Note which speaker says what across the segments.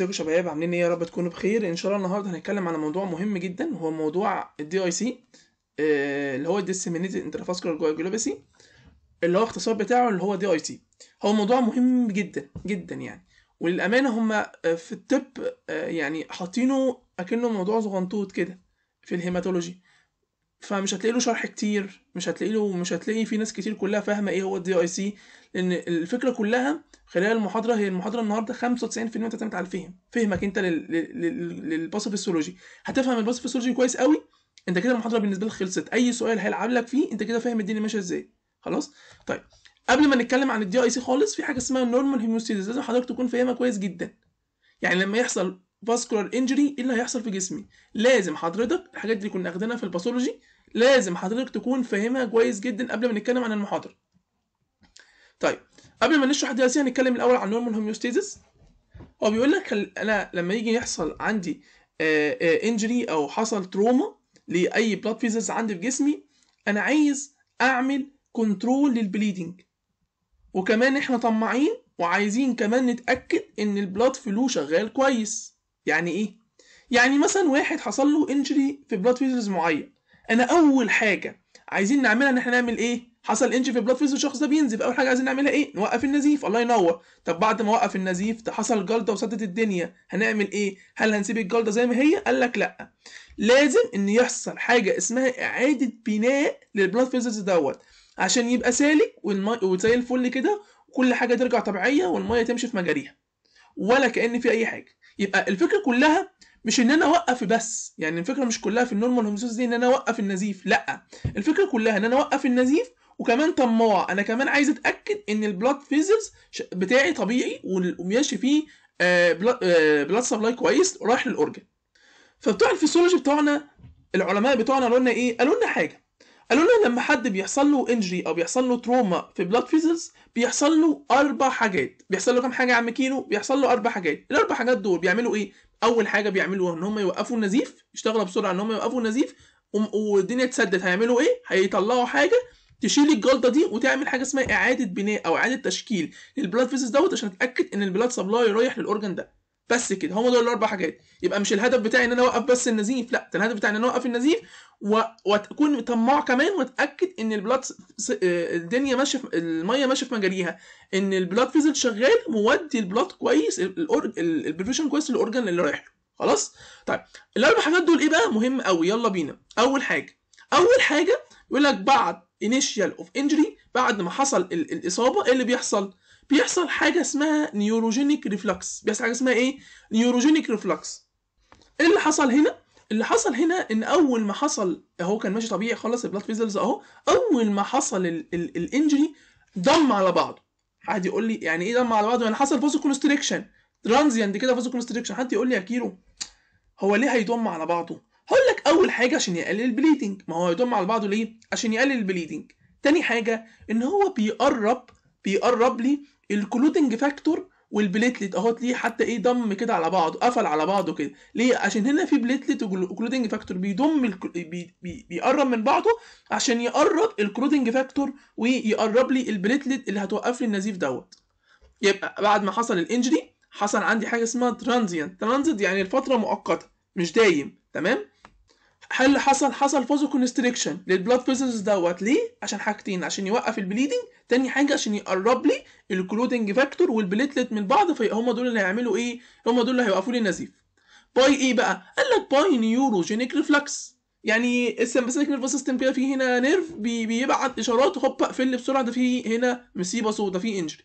Speaker 1: ازيكم يا شباب عاملين ايه يا رب تكونوا بخير ان شاء الله النهارده هنتكلم على موضوع مهم جدا وهو موضوع الدي اي آه، سي اللي هو ديسيمينيتد انترافاسكولار جواجولوباسي اللي هو اختصار بتاعه اللي هو دي اي سي هو موضوع مهم جدا جدا يعني وللامانه هم آه، في الطب آه، يعني حاطينه اكنه موضوع صغنطوط كده في الهيماتولوجي فمش هتلاقي له شرح كتير مش هتلاقي له مش هتلاقي في ناس كتير كلها فاهمه ايه هو الدي اي سي لان الفكره كلها خلال المحاضره هي المحاضره النهارده 95% بتعتمد على الفهم فهمك انت للباسوفيسيولوجي هتفهم الباسوفيسيولوجي كويس قوي انت كده المحاضره بالنسبه لك خلصت اي سؤال هيلعب لك فيه انت كده فاهم الدنيا ماشيه ازاي خلاص طيب قبل ما نتكلم عن الدي اي سي خالص في حاجه اسمها النورمال هيموستيزيس لازم حضرتك تكون فاهمها كويس جدا يعني لما يحصل فاسكولار انجري ايه اللي هيحصل في جسمي لازم حضرتك الحاجات دي كنا اخدناها في الباثولوجي لازم حضرتك تكون فاهمها كويس جدا قبل ما نتكلم عن المحاضره طيب قبل ما نشرح دلوقتي هنتكلم الاول عن نورمال هوميوستاسيس هو بيقول لك انا لما يجي يحصل عندي انجري آه، آه، او حصل تروما لاي بلاد فيزز عندي في جسمي انا عايز اعمل كنترول للبليدنج وكمان احنا طماعين وعايزين كمان نتاكد ان البلاد فلو شغال كويس يعني ايه يعني مثلا واحد حصل له انجري في بلاد فيزلز معين انا اول حاجه عايزين نعملها ان احنا نعمل ايه حصل انجري في بلاد فيزرز الشخص ده بينزف اول حاجه عايزين نعملها ايه نوقف النزيف الله ينور طب بعد ما وقف النزيف ده حصل جلطه وسدت الدنيا هنعمل ايه هل هنسيب الجلطه زي ما هي قال لك لا لازم ان يحصل حاجه اسمها اعاده بناء للبلاد فيزلز دوت عشان يبقى سالك والمي وزي الفل كده وكل حاجه ترجع طبيعيه والميه تمشي في مجاريها ولا كان في اي حاجه يبقى الفكره كلها مش ان انا اوقف بس يعني الفكره مش كلها في النورمال هوميوستاسيس دي ان انا اوقف النزيف لا الفكره كلها ان انا اوقف النزيف وكمان طماع انا كمان عايز اتاكد ان البلاد فيزلز بتاعي طبيعي وماشي فيه آه، بلاد سبلاي آه، كويس ورايح للاورجن فبتوع الفيسيولوجي بتوعنا العلماء بتوعنا قالوا لنا ايه قالوا لنا حاجه قالوا لنا لما حد بيحصل له انجري او بيحصل له تروما في بلاد فيزلز بيحصل له اربع حاجات بيحصل له كام حاجه يا عم كينو بيحصل له اربع حاجات الاربع حاجات دول بيعملوا ايه اول حاجه بيعملوها ان هم يوقفوا النزيف يشتغلوا بسرعه ان هم يوقفوا النزيف والدنيا تسدت هيعملوا ايه هيطلعوا حاجه تشيل الجلطه دي وتعمل حاجه اسمها اعاده بناء او اعاده تشكيل للبلاد فيزلز دوت عشان تتاكد ان البلاد سبلاي رايح للاورجن ده بس كده هم دول الاربع حاجات يبقى مش الهدف بتاعي ان انا اوقف بس النزيف لا ده الهدف بتاعي ان انا اوقف النزيف و... واكون طماع كمان واتاكد ان البلاد الدنيا ماشيه في... الميه ماشيه في مجاريها ان البلاد فيزل شغال مودي البلاد كويس البريفيشن كويس للاورجن اللي رايح له خلاص طيب الاربع حاجات دول ايه بقى مهم قوي يلا بينا اول حاجه اول حاجه يقول لك بعد انيشيال اوف انجري بعد ما حصل الاصابه ايه اللي بيحصل بيحصل حاجه اسمها نيوروجينيك ريفلكس بيحصل حاجه اسمها ايه نيوروجينيك ريفلكس ايه اللي حصل هنا اللي حصل هنا ان اول ما حصل اهو كان ماشي طبيعي خلص البلاد فيزلز اهو اول ما حصل الانجري ضم على بعضه حد يقول لي يعني ايه ضم على بعضه يعني حصل فوز كونستريكشن ترانزيانت كده فوز كونستريكشن حد يقول لي يا كيرو هو ليه هيضم على بعضه هقول لك اول حاجه عشان يقلل البليدنج ما هو هيضم على بعضه ليه عشان يقلل البليدنج تاني حاجه ان هو بيقرب بيقرب لي الكلوتنج فاكتور والبليتلت اهوت ليه حتى ايه ضم كده على بعضه قفل على بعضه كده ليه عشان هنا في بليتلت وكلودنج فاكتور بيضم الكل... بي... بي... بيقرب من بعضه عشان يقرب الكلودنج فاكتور ويقرب لي البليتلت اللي هتوقف لي النزيف دوت يبقى بعد ما حصل الانجري حصل عندي حاجه اسمها ترانزيانت ترانزيت يعني الفتره مؤقته مش دايم تمام هل حصل حصل فازو كونستريكشن للبلاد فيزلز دوت ليه عشان حاجتين عشان يوقف البليدنج تاني حاجه عشان يقرب لي الكلودنج فاكتور والبليتلت من بعض فهم دول اللي هيعملوا ايه هم دول اللي هيوقفوا لي النزيف باي ايه بقى قال لك باي نيوروجينيك ريفلكس يعني السمباثيك نيرف سيستم كده في هنا نيرف بي بيبعت اشارات هوب اقفل بسرعه ده في هنا مصيبه سودا في انجري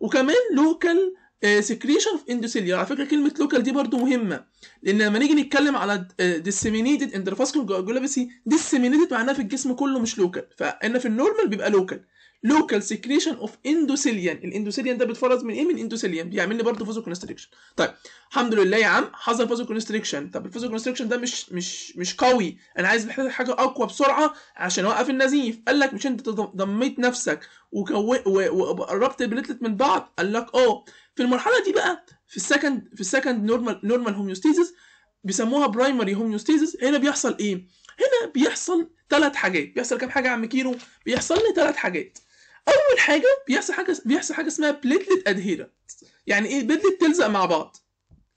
Speaker 1: وكمان لوكال سكريشن اوف اندوثيليا على فكره كلمه لوكال دي برضو مهمه لان لما نيجي نتكلم على ديسيمينيتد انترفاسكول جولابيسي ديسيمينيتد معناها في الجسم كله مش لوكال فان في النورمال بيبقى لوكال لوكال سكريشن اوف اندوثيليان الاندوثيليان ده بيتفرز من ايه من اندوثيليان بيعمل لي برضه فازو كونستريكشن طيب الحمد لله يا عم حصل فازو كونستريكشن طب الفازو كونستريكشن ده مش مش مش قوي انا عايز حاجه اقوى بسرعه عشان اوقف النزيف قال لك مش انت ضميت نفسك وقربت البليتلت من بعض قال لك اه في المرحله دي بقى في السكند في السكند نورمال نورمال هوميوستيزيس بيسموها برايمري هوميوستيزيس هنا بيحصل ايه هنا بيحصل ثلاث حاجات بيحصل كام حاجه يا عم كيرو بيحصل لي ثلاث حاجات اول حاجه بيحصل حاجه بيحصل حاجه اسمها بليتلت ادهيرنت يعني ايه بليتلت تلزق مع بعض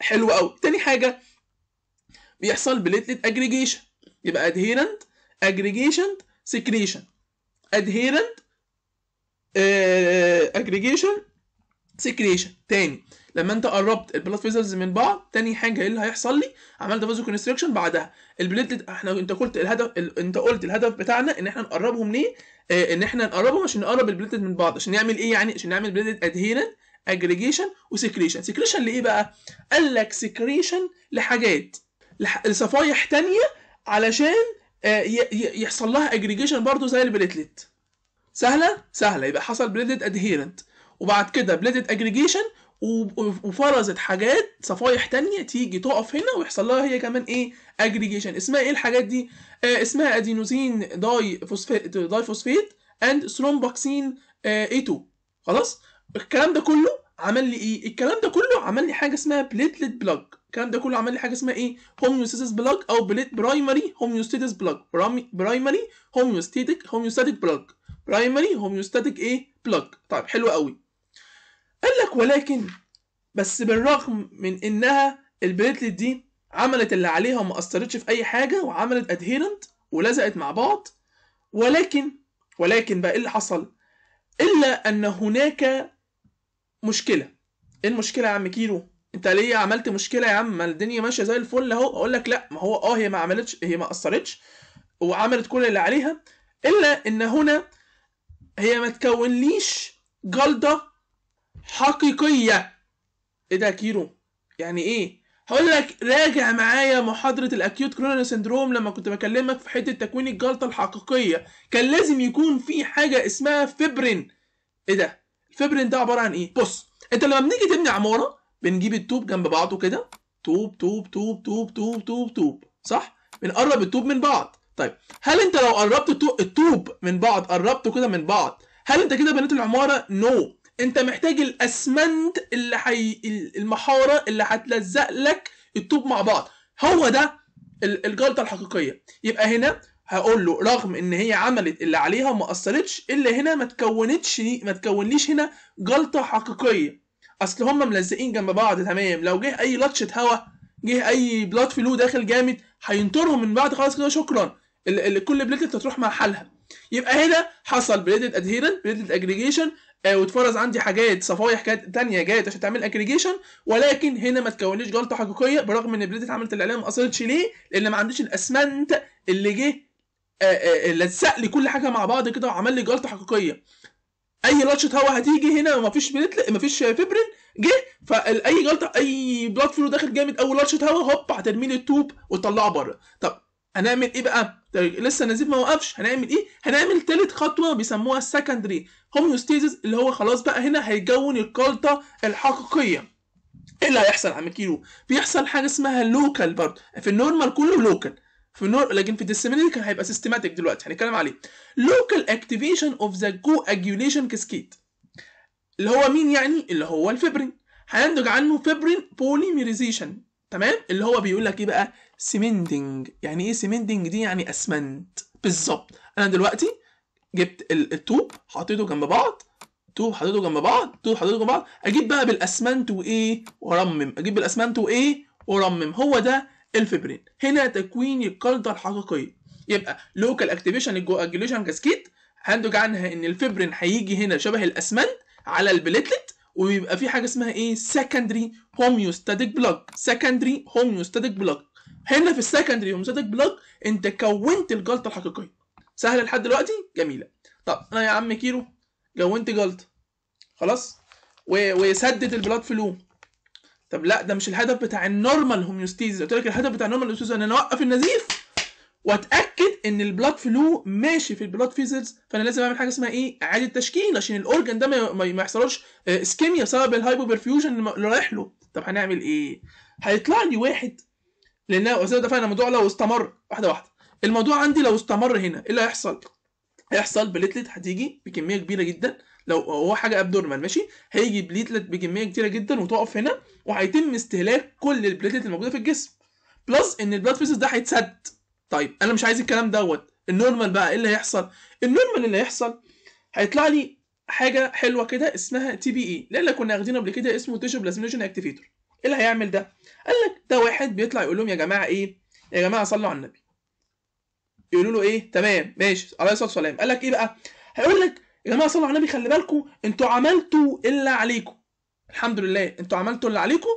Speaker 1: حلو قوي تاني حاجه بيحصل بليتلت اجريجيشن يبقى ادهيرنت اجريجيشن سكريشن ادهيرنت اجريجيشن سكريشن تاني لما انت قربت البلاد فيزلز من بعض تاني حاجه ايه اللي هيحصل لي عملت فازو كونستريكشن بعدها البليتلت احنا انت قلت الهدف ال... انت قلت الهدف بتاعنا ان احنا نقربهم ليه اه ان احنا نقربهم عشان نقرب البليتلت من بعض عشان نعمل ايه يعني عشان نعمل بليتلت ادهيرنت اجريجيشن وسكريشن سكريشن لايه بقى قال لك سكريشن لحاجات لح... لصفايح تانية علشان اه ي... ي... يحصل لها اجريجيشن برضو زي البليتلت سهله سهله يبقى حصل بليتلت ادهيرنت وبعد كده بليتلت اجريجيشن وفرزت حاجات صفايح تانية تيجي تقف هنا ويحصل لها هي كمان ايه اجريجيشن اسمها ايه الحاجات دي آه اسمها ادينوزين داي فوسفيت داي فوسفيت اند ثرومبوكسين آه اي 2 خلاص الكلام ده كله عمل لي ايه الكلام ده كله عمل لي حاجه اسمها بليتلت بلاج الكلام ده كله عمل لي حاجه اسمها ايه هوميوستاتيس بلاج او بليت برايمري هوميوستاتيس بلاج برايمري هوميوستاتيك هوميوستاتيك بلاج برايمري هوميوستاتيك ايه بلاج طيب حلو قوي قال لك ولكن بس بالرغم من انها البليتلت دي عملت اللي عليها وما اثرتش في اي حاجه وعملت ادهيرنت ولزقت مع بعض ولكن ولكن بقى ايه اللي حصل؟ الا ان هناك مشكله ايه المشكله يا عم كيرو؟ انت ليه عملت مشكله يا عم؟ ما الدنيا ماشيه زي الفل اهو اقول لك لا ما هو اه هي ما عملتش هي ما اثرتش وعملت كل اللي عليها الا ان هنا هي ما تكونليش جلده حقيقية ايه ده كيرو يعني ايه هقول لك راجع معايا محاضرة الأكيوت كرونال سندروم لما كنت بكلمك في حتة تكوين الجلطة الحقيقية كان لازم يكون في حاجة اسمها فيبرين ايه ده الفبرين ده عبارة عن ايه بص انت لما بنيجي تبني عمارة بنجيب الطوب جنب بعضه كده توب توب توب توب توب توب توب صح بنقرب الطوب من بعض طيب هل انت لو قربت الطوب من بعض قربته كده من بعض هل انت كده بنيت العمارة نو no. انت محتاج الاسمنت اللي حي... المحاره اللي هتلزق لك الطوب مع بعض هو ده الجلطه الحقيقيه يبقى هنا هقول له رغم ان هي عملت اللي عليها وما اثرتش الا هنا ما تكونتش ما تكونليش هنا جلطه حقيقيه اصل هما ملزقين جنب بعض تمام لو جه اي لطشه هوا جه اي بلاد فلو داخل جامد هينطرهم من بعض خلاص كده شكرا كل بليتلت هتروح مع حالها يبقى هنا حصل بليتلت ادهيرنت بليتلت اجريجيشن آه، وتفرز عندي حاجات صفايح كانت تانية جايه عشان تعمل اجريجيشن ولكن هنا ما تكونليش جلطه حقيقيه برغم ان بلاد اتعملت الاعلام ما اثرتش ليه لان ما عنديش الاسمنت اللي جه آه، آه، لزق لي كل حاجه مع بعض كده وعمل لي جلطه حقيقيه اي لطشه هوا هتيجي هنا ومفيش بلتل مفيش فيبرين جه فاي جلطه اي بلاد فلو داخل جامد اول لطشه هوا هوب هترمي لي التوب وتطلعه بره طب هنعمل ايه بقى طيب لسه النزيف ما وقفش هنعمل ايه هنعمل تالت خطوه بيسموها السكندري هوميوستيزيس اللي هو خلاص بقى هنا هيكون الكالطه الحقيقيه ايه اللي هيحصل يا عم كيلو بيحصل حاجه اسمها لوكال برضه في النورمال كله لوكال في النور لكن في الديسيمينيتي كان هيبقى سيستماتيك دلوقتي هنتكلم عليه لوكال اكتيفيشن اوف ذا جو اجيوليشن كاسكيت اللي هو مين يعني اللي هو الفيبرين هينتج عنه فيبرين بوليميريزيشن تمام اللي هو بيقول لك ايه بقى سيمندنج يعني ايه سيمندنج دي يعني اسمنت بالظبط انا دلوقتي جبت الطوب حطيته جنب بعض طوب حطيته جنب بعض طوب حطيته جنب بعض اجيب بقى بالاسمنت وايه وارمم اجيب بالاسمنت وايه وارمم هو ده الفبرين هنا تكوين القلطه الحقيقيه يبقى لوكال اكتيفيشن الجوجليشن كاسكيت هنتج عنها ان الفبرين هيجي هنا شبه الاسمنت على البليتلت وبيبقى في حاجه اسمها ايه سيكندري هوميوستاتيك بلوك سيكندري هوميوستاتيك بلوك هنا في السكندري هوميوستاتيك بلوك انت كونت الجلطه الحقيقيه سهله لحد دلوقتي جميله طب انا يا عم كيلو كونت جلطه خلاص وسدد البلاد فلو طب لا ده مش الهدف بتاع النورمال هوميوستيز قلت لك الهدف بتاع النورمال هوميوستيز ان انا اوقف النزيف واتاكد ان البلاد فلو ماشي في البلاد فيزلز فانا لازم اعمل حاجه اسمها ايه اعاده تشكيل عشان الاورجن ده ما يحصلوش اسكيميا آه، بسبب بيرفيوجن اللي رايح له طب هنعمل ايه هيطلع لي واحد لان زي ما اتفقنا الموضوع لو استمر واحده واحده الموضوع عندي لو استمر هنا ايه اللي هيحصل هيحصل بليتلت هتيجي بكميه كبيره جدا لو هو حاجه ابدورمال ماشي هيجي بليتلت بكميه كبيره جدا وتقف هنا وهيتم استهلاك كل البليتلت الموجوده في الجسم بلس ان البلاد فيسز ده هيتسد طيب انا مش عايز الكلام دوت النورمال بقى ايه اللي هيحصل النورمال اللي هيحصل هيطلع لي حاجه حلوه كده اسمها تي بي اي اللي كنا واخدينه قبل كده اسمه تيشو بلازميشن اكتيفيتور ايه اللي هيعمل ده قال لك ده واحد بيطلع يقول لهم يا جماعه ايه يا جماعه صلوا على النبي يقولوا له ايه تمام ماشي عليه الصلاه والسلام قال لك ايه بقى هيقول لك يا جماعه صلوا على النبي خلي بالكم انتوا عملتوا اللي عليكم الحمد لله انتوا عملتوا اللي عليكم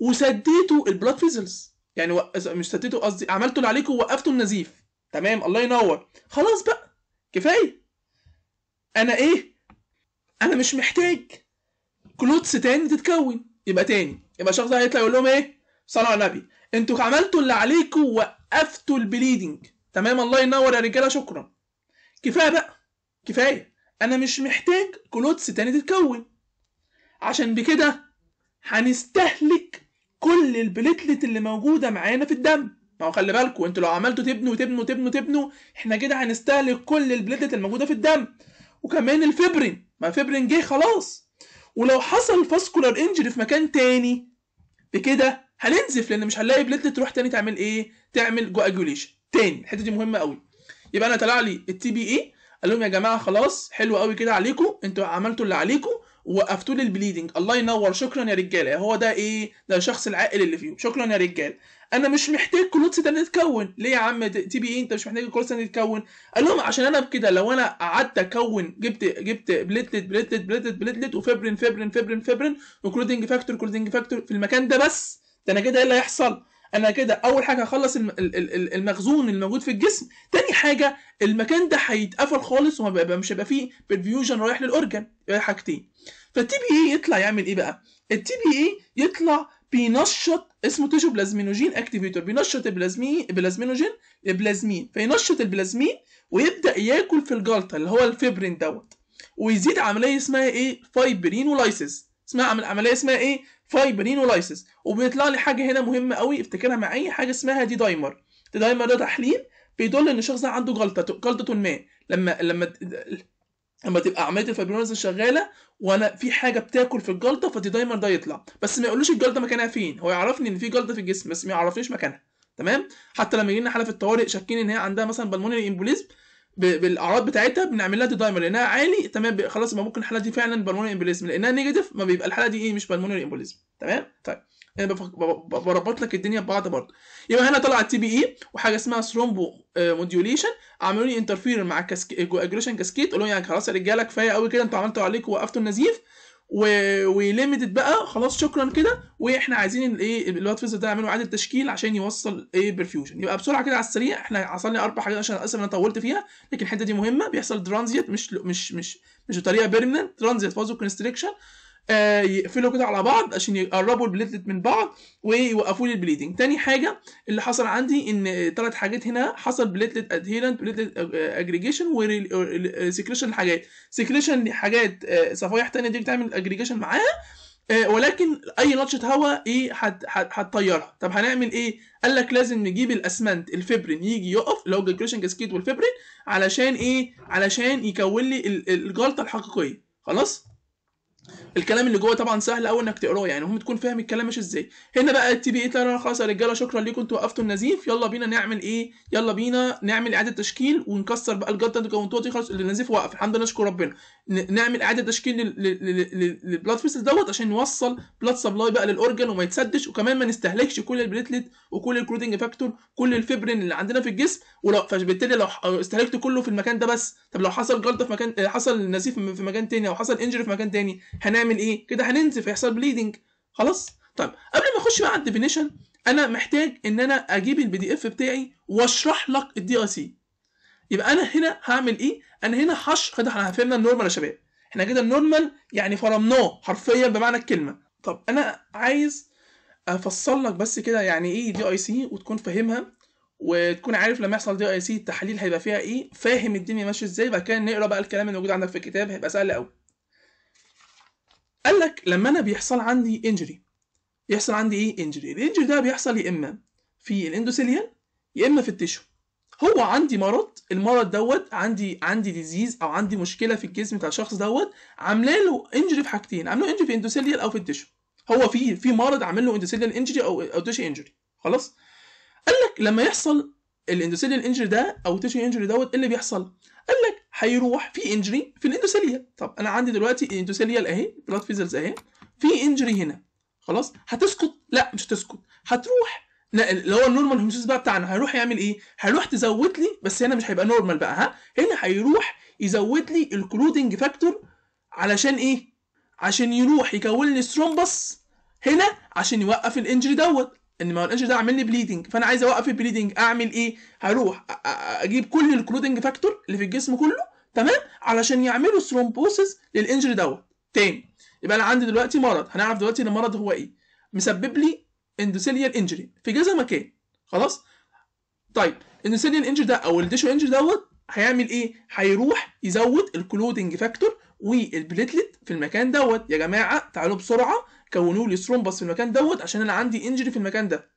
Speaker 1: وسديتوا البلاد فيزلز يعني و... مش سددتوا قصدي عملتوا اللي عليكم ووقفتوا النزيف تمام الله ينور خلاص بقى كفايه انا ايه انا مش محتاج كلوتس تاني تتكون يبقى تاني يبقى شخص هيطلع يقول لهم ايه صلوا على النبي انتوا عملتوا اللي عليكم ووقفتوا البليدنج تمام الله ينور يا رجاله شكرا كفايه بقى كفايه انا مش محتاج كلوتس تاني تتكون عشان بكده هنستهلك كل البليتلت اللي موجوده معانا في الدم ما هو خلي بالكم انتوا لو عملتوا تبنوا تبنوا تبنوا تبنوا احنا كده هنستهلك كل البليتلت الموجوده في الدم وكمان الفبرين ما الفبرين جه خلاص ولو حصل فاسكولار انجري في مكان تاني بكده هننزف لان مش هنلاقي بليتلت تروح تاني تعمل ايه تعمل جواجوليشن تاني الحته دي مهمه قوي يبقى انا طلع لي التي بي اي قال لهم يا جماعه خلاص حلو قوي كده عليكم انتوا عملتوا اللي عليكم وقفتوا لي البليدنج الله ينور شكرا يا رجاله هو ده ايه ده الشخص العاقل اللي فيهم شكرا يا رجال انا مش محتاج كلوتس ده تتكون ليه يا عم تي بي ايه انت مش محتاج الكلوتس ده تتكون قال لهم عشان انا بكده لو انا قعدت اكون جبت جبت بليتلت بليتلت بليتلت بليتلت وفبرين فبرين فبرين فبرين وكلودنج فاكتور كلودنج فاكتور في المكان ده بس ده انا كده ايه اللي هيحصل انا كده اول حاجه هخلص المخزون اللي موجود في الجسم تاني حاجه المكان ده هيتقفل خالص ومش هيبقى فيه بيرفيوجن رايح للاورجن حاجتين فالتي بي اي يطلع يعمل ايه بقى؟ التي بي اي يطلع بينشط اسمه تيجو بلازمينوجين اكتيفيتور بينشط البلازمين بلازمينوجين بلازمين فينشط البلازمين ويبدا ياكل في الجلطه اللي هو الفبرين دوت ويزيد عمليه اسمها ايه؟ فايبرين ولايسيس اسمها عمليه اسمها ايه؟ فايبرين ولايسيس وبيطلع لي حاجه هنا مهمه قوي افتكرها معايا حاجه اسمها دي دايمر دي دايمر ده تحليل بيدل ان الشخص ده عنده جلطه جلطه ما لما لما اما تبقى عمليه الفايبرينوزن شغاله وانا في حاجه بتاكل في الجلطه دايمر ده يطلع بس ما يقولوش الجلطه مكانها فين هو يعرفني ان في جلطه في الجسم بس ما يعرفنيش مكانها تمام حتى لما يجي لنا حاله في الطوارئ شاكين ان هي عندها مثلا بالمونري امبوليزم بالاعراض بتاعتها بنعمل لها دي دايمر لانها عالي تمام خلاص يبقى ممكن الحاله دي فعلا بالمونري امبوليزم لانها نيجاتيف ما بيبقى الحاله دي ايه مش بالمونري امبوليزم تمام طيب يعني بربط لك الدنيا ببعض برضه يبقى هنا طلع تي بي اي e وحاجه اسمها ثرومبو موديوليشن عملوا لي انترفير مع اجريشن كاسكيت قالوا لي يعني خلاص يا رجاله كفايه قوي كده انتوا عملتوا عليك وقفتوا النزيف و... بقى خلاص شكرا كده واحنا عايزين الايه اللي هو ده يعملوا اعاده تشكيل عشان يوصل ايه برفيوجن يبقى بسرعه كده على السريع احنا حصل لي اربع حاجات عشان اسف انا طولت فيها لكن الحته دي مهمه بيحصل ترانزيت مش مش مش مش بطريقه بيرمننت ترانزيت فازو كونستريكشن آه، يقفلوا كده على بعض عشان يقربوا البليتلت من بعض ويوقفوا لي البليدنج تاني حاجه اللي حصل عندي ان ثلاث حاجات هنا حصل بليتلت ادهيرنت بليتلت اجريجيشن آه، وسكريشن آه، لحاجات سكريشن لحاجات صفايح تانية دي بتعمل اجريجيشن معاها ولكن اي نطشه هواء ايه هتطيرها طب هنعمل ايه قال لك لازم نجيب الاسمنت الفبرين يجي يقف اللي هو الجليكريشن كاسكيت والفبرين علشان ايه علشان يكون لي الجلطه الحقيقيه خلاص الكلام اللي جوه طبعا سهل قوي انك تقراه يعني المهم تكون فاهم الكلام ماشي ازاي هنا بقى بي ايه ترى خلاص يا رجاله شكرا ليكم انتوا وقفتوا النزيف يلا بينا نعمل ايه يلا بينا نعمل اعاده تشكيل ونكسر بقى الجلطه اللي كانت دي خلاص النزيف وقف الحمد لله نشكر ربنا نعمل اعاده تشكيل للبلاد فيسل دوت عشان نوصل بلاد سبلاي بقى للاورجن وما يتسدش وكمان ما نستهلكش كل البليتلت وكل الكروتنج فاكتور كل الفبرين اللي عندنا في الجسم ولو فبالتالي لو استهلكت كله في المكان ده بس طب لو حصل جلطه في مكان حصل نزيف في مكان تاني او حصل انجري في مكان تاني هنعمل ايه كده هننزف هيحصل بليدنج خلاص طيب قبل ما اخش بقى على الديفينيشن انا محتاج ان انا اجيب البي دي اف بتاعي واشرح لك الدي اي سي يبقى انا هنا هعمل ايه انا هنا هش كده احنا فهمنا النورمال يا شباب احنا كده النورمال يعني فرمناه حرفيا بمعنى الكلمه طب انا عايز افصل لك بس كده يعني ايه دي اي سي وتكون فاهمها وتكون عارف لما يحصل دي اي سي التحليل هيبقى فيها ايه فاهم الدنيا ماشيه ازاي بقى كده نقرا بقى الكلام اللي موجود عندك في الكتاب هيبقى سهل قوي قال لك لما انا بيحصل عندي انجري يحصل عندي ايه انجري الانجري ده بيحصل يا اما في الاندوثيليال يا اما في التيشو هو عندي مرض المرض دوت عندي عندي ديزيز او عندي مشكله في الجسم بتاع الشخص دوت عامله له انجري في حاجتين عامله انجري في اندوثيليال او في التيشو هو في في مرض عامل له اندوثيليال انجري او او تشو انجري خلاص قال لك لما يحصل الاندوثيليال انجري ده او تشو انجري دوت ايه اللي بيحصل قال لك هيروح في انجري في الاندوثيليا طب انا عندي دلوقتي الاندوثيليال اهي بلاد فيزلز اهي في انجري هنا خلاص هتسقط لا مش هتسقط هتروح لا اللي هو النورمال هيموسيس بقى بتاعنا هيروح يعمل ايه هيروح تزود لي بس هنا مش هيبقى نورمال بقى ها هنا هيروح يزود لي الكلودنج فاكتور علشان ايه عشان يروح يكون لي سترومبس هنا عشان يوقف الانجري دوت ان ما الانش ده عامل لي بليدنج فانا عايز اوقف البليدنج اعمل ايه هروح اجيب كل الكلودنج فاكتور اللي في الجسم كله تمام علشان يعملوا ثرومبوسيس للانجري دوت تاني يبقى انا عندي دلوقتي مرض هنعرف دلوقتي ان المرض هو ايه مسبب لي اندوثيليال انجري في كذا مكان خلاص طيب الاندوثيليال انجري ده او الديشو انجري دوت هيعمل ايه هيروح يزود الكلودنج فاكتور والبليتلت في المكان دوت يا جماعه تعالوا بسرعه كونوا لي ثرومبس في المكان دوت عشان انا عندي انجري في المكان ده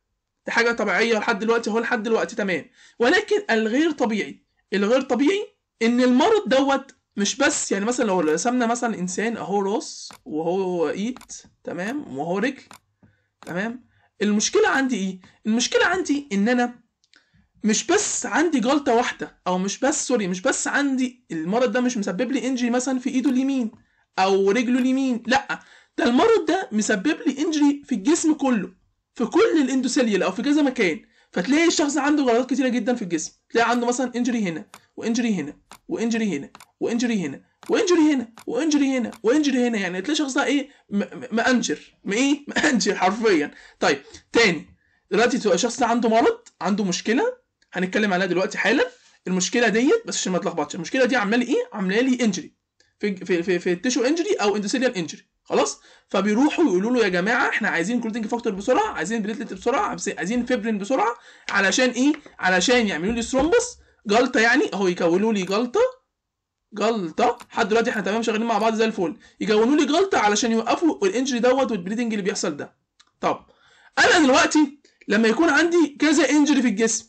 Speaker 1: دي حاجه طبيعيه لحد دلوقتي هو لحد دلوقتي تمام ولكن الغير طبيعي الغير طبيعي ان المرض دوت مش بس يعني مثلا لو رسمنا مثلا انسان اهو راس وهو ايد تمام وهو رجل تمام المشكله عندي ايه المشكله عندي ان انا مش بس عندي جلطه واحده او مش بس سوري مش بس عندي المرض ده مش مسبب لي انجري مثلا في ايده اليمين او رجله اليمين لا المرض ده مسبب لي انجري في الجسم كله في كل الاندوثيليال او في كذا مكان فتلاقي الشخص عنده غلطات كتيره جدا في الجسم تلاقي عنده مثلا انجري هنا وانجري هنا وانجري هنا وانجري هنا وانجري هنا وانجري هنا وانجري هنا يعني تلاقي الشخص ده ايه مانجر ايه مانجر حرفيا طيب تاني دلوقتي تبقى شخص ده عنده مرض عنده مشكله هنتكلم عليها دلوقتي حالا المشكله ديت بس عشان ما تلخبطش المشكله دي عامله لي ايه عامله لي انجري في في في, في انجري او اندوثيليال انجري خلاص فبيروحوا يقولوا له يا جماعه احنا عايزين كلوتينج فاكتور بسرعه عايزين بريتلت بسرعه عايزين فيبرين بسرعه علشان ايه علشان يعملوا لي ثرومبس جلطه يعني اهو يكونوا لي جلطه جلطه لحد دلوقتي احنا تمام شغالين مع بعض زي الفل يكونوا لي جلطه علشان يوقفوا الانجري دوت والبريدنج اللي بيحصل ده طب انا دلوقتي لما يكون عندي كذا انجري في الجسم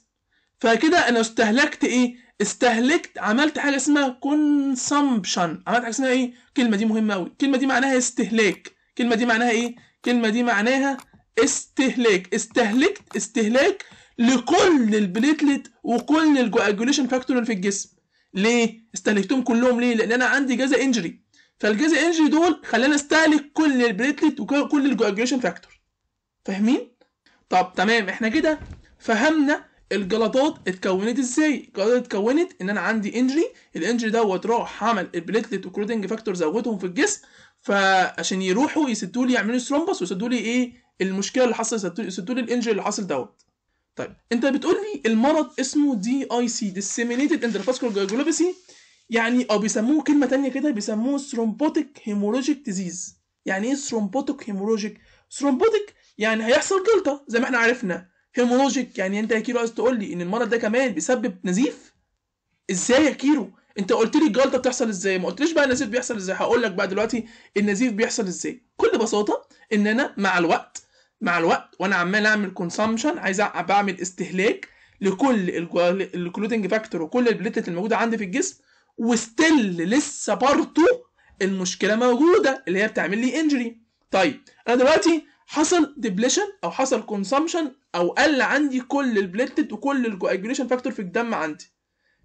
Speaker 1: فكده انا استهلكت ايه استهلكت عملت حاجه اسمها كونسامبشن عملت حاجه اسمها ايه الكلمه دي مهمه قوي الكلمه دي معناها استهلاك الكلمه دي معناها ايه الكلمه دي معناها استهلاك استهلكت استهلاك لكل البليتلت وكل الكواجوليشن فاكتور اللي في الجسم ليه استهلكتهم كلهم ليه لان انا عندي جزا انجري فالجزا انجري دول خلاني استهلك كل البليتلت وكل الكواجوليشن فاكتور فاهمين طب تمام احنا كده فهمنا الجلطات اتكونت ازاي الجلطات اتكونت ان انا عندي انجري الانجري دوت راح عمل البليتلت والكروتنج فاكتور زودهم في الجسم فعشان يروحوا يسدوا لي يعملوا ثرومبس ويسدوا لي ايه المشكله اللي حصلت يسدوا لي الانجري اللي حصل دوت طيب انت بتقول لي المرض اسمه دي اي سي ديسيمينيتد انترفاسكولار جلوبسي يعني او اه بيسموه كلمه تانية كده بيسموه ثرومبوتيك هيموروجيك ديزيز يعني ايه ثرومبوتيك هيموروجيك ثرومبوتيك يعني هيحصل جلطه زي ما احنا عرفنا هيمولوجيك يعني انت يا كيرو عايز تقول لي ان المرض ده كمان بيسبب نزيف ازاي يا كيرو انت قلت لي الجلطه بتحصل ازاي ما قلتليش بقى النزيف بيحصل ازاي هقول لك بقى دلوقتي النزيف بيحصل ازاي بكل بساطه ان انا مع الوقت مع الوقت وانا عمال اعمل كونسامشن عايز بعمل استهلاك لكل الكلودنج فاكتور وكل البليتات الموجوده عندي في الجسم وستيل لسه برضه المشكله موجوده اللي هي بتعمل لي انجري طيب انا دلوقتي حصل ديبليشن او حصل كونسامشن او قل عندي كل البليتد وكل الكواجوليشن فاكتور في الدم عندي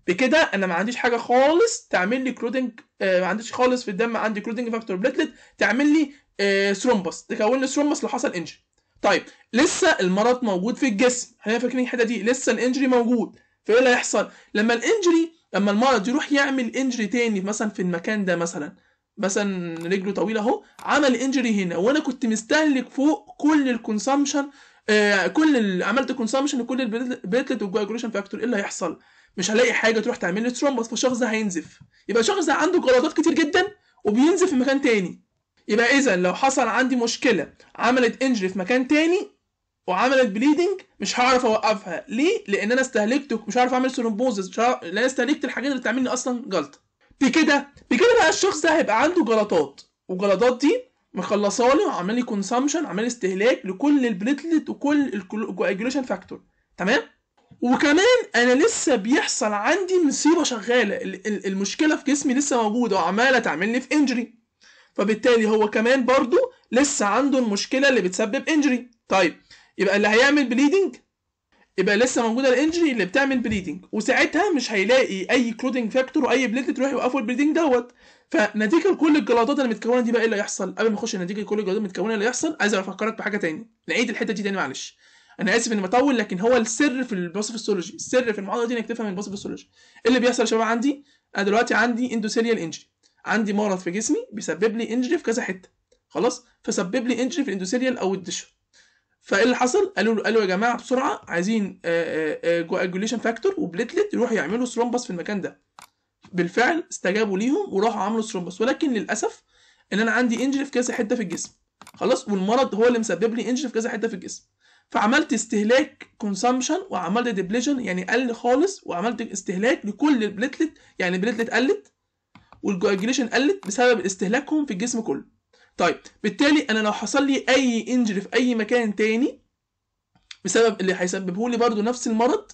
Speaker 1: بكده انا ما عنديش حاجه خالص تعمل لي كلودنج آه ما عنديش خالص في الدم عندي كلودنج فاكتور بليتلت تعمل لي آه ثرومبس تكون لي ثرومبس لو حصل انجري طيب لسه المرض موجود في الجسم احنا فاكرين الحته دي لسه الانجري موجود فايه اللي هيحصل لما الانجري لما المرض يروح يعمل انجري تاني مثلا في المكان ده مثلا مثلا رجله طويله اهو عمل انجري هنا وانا كنت مستهلك فوق كل الكونسامشن آه، كل عملت كونسامشن لكل البليتلت والجواجوليشن فاكتور ايه اللي هيحصل؟ مش هلاقي حاجه تروح تعمل لي ترومبوس فالشخص ده هينزف يبقى الشخص ده عنده جلطات كتير جدا وبينزف في مكان تاني يبقى اذا لو حصل عندي مشكله عملت انجري في مكان تاني وعملت بليدنج مش هعرف اوقفها ليه لان انا استهلكت مش هعرف اعمل ثرومبوزس مش هعرف... لان انا استهلكت الحاجات اللي بتعمل لي اصلا جلطه بكده بكده بقى الشخص ده هيبقى عنده جلطات والجلطات دي مخلصاه له عملي كونسامشن عملي استهلاك لكل البليتلت وكل الكواجيوليشن فاكتور تمام وكمان انا لسه بيحصل عندي مصيبه شغاله المشكله في جسمي لسه موجوده وعماله تعمل لي في انجري فبالتالي هو كمان برضو لسه عنده المشكله اللي بتسبب انجري طيب يبقى اللي هيعمل بليدنج يبقى لسه موجوده الانجري اللي بتعمل بليدنج وساعتها مش هيلاقي اي كلودنج فاكتور واي بليتلت يروح يوقفوا البليدنج دوت فنتيجه لكل الجلطات اللي متكونه دي بقى ايه اللي هيحصل قبل ما اخش نتيجه لكل الجلطات المتكونه اللي هيحصل عايز افكرك بحاجه تاني نعيد الحته دي تاني معلش انا اسف اني بطول لكن هو السر في الباسوفيسيولوجي السر في المعادله دي انك تفهم الباسوفيسيولوجي ايه اللي بيحصل يا شباب عندي انا دلوقتي عندي اندوسيريال انجري عندي مرض في جسمي بيسبب لي انجري في كذا حته خلاص فسبب لي انجري في الاندوسيريال او الدش فايه اللي حصل قالوا له قالوا يا جماعه بسرعه عايزين اجوليشن فاكتور وبليتلت يروح يعملوا ثرومبس في المكان ده بالفعل استجابوا ليهم وراحوا عملوا ثرومبس ولكن للاسف ان انا عندي انجري في كذا حته في الجسم خلاص والمرض هو اللي مسبب لي انجري في كذا حته في الجسم فعملت استهلاك كونسامشن وعملت ديبليجن يعني قل خالص وعملت استهلاك لكل البليتلت يعني البليتلت قلت والجواجليشن قلت بسبب استهلاكهم في الجسم كله طيب بالتالي انا لو حصل لي اي انجري في اي مكان تاني بسبب اللي هيسببه لي برضه نفس المرض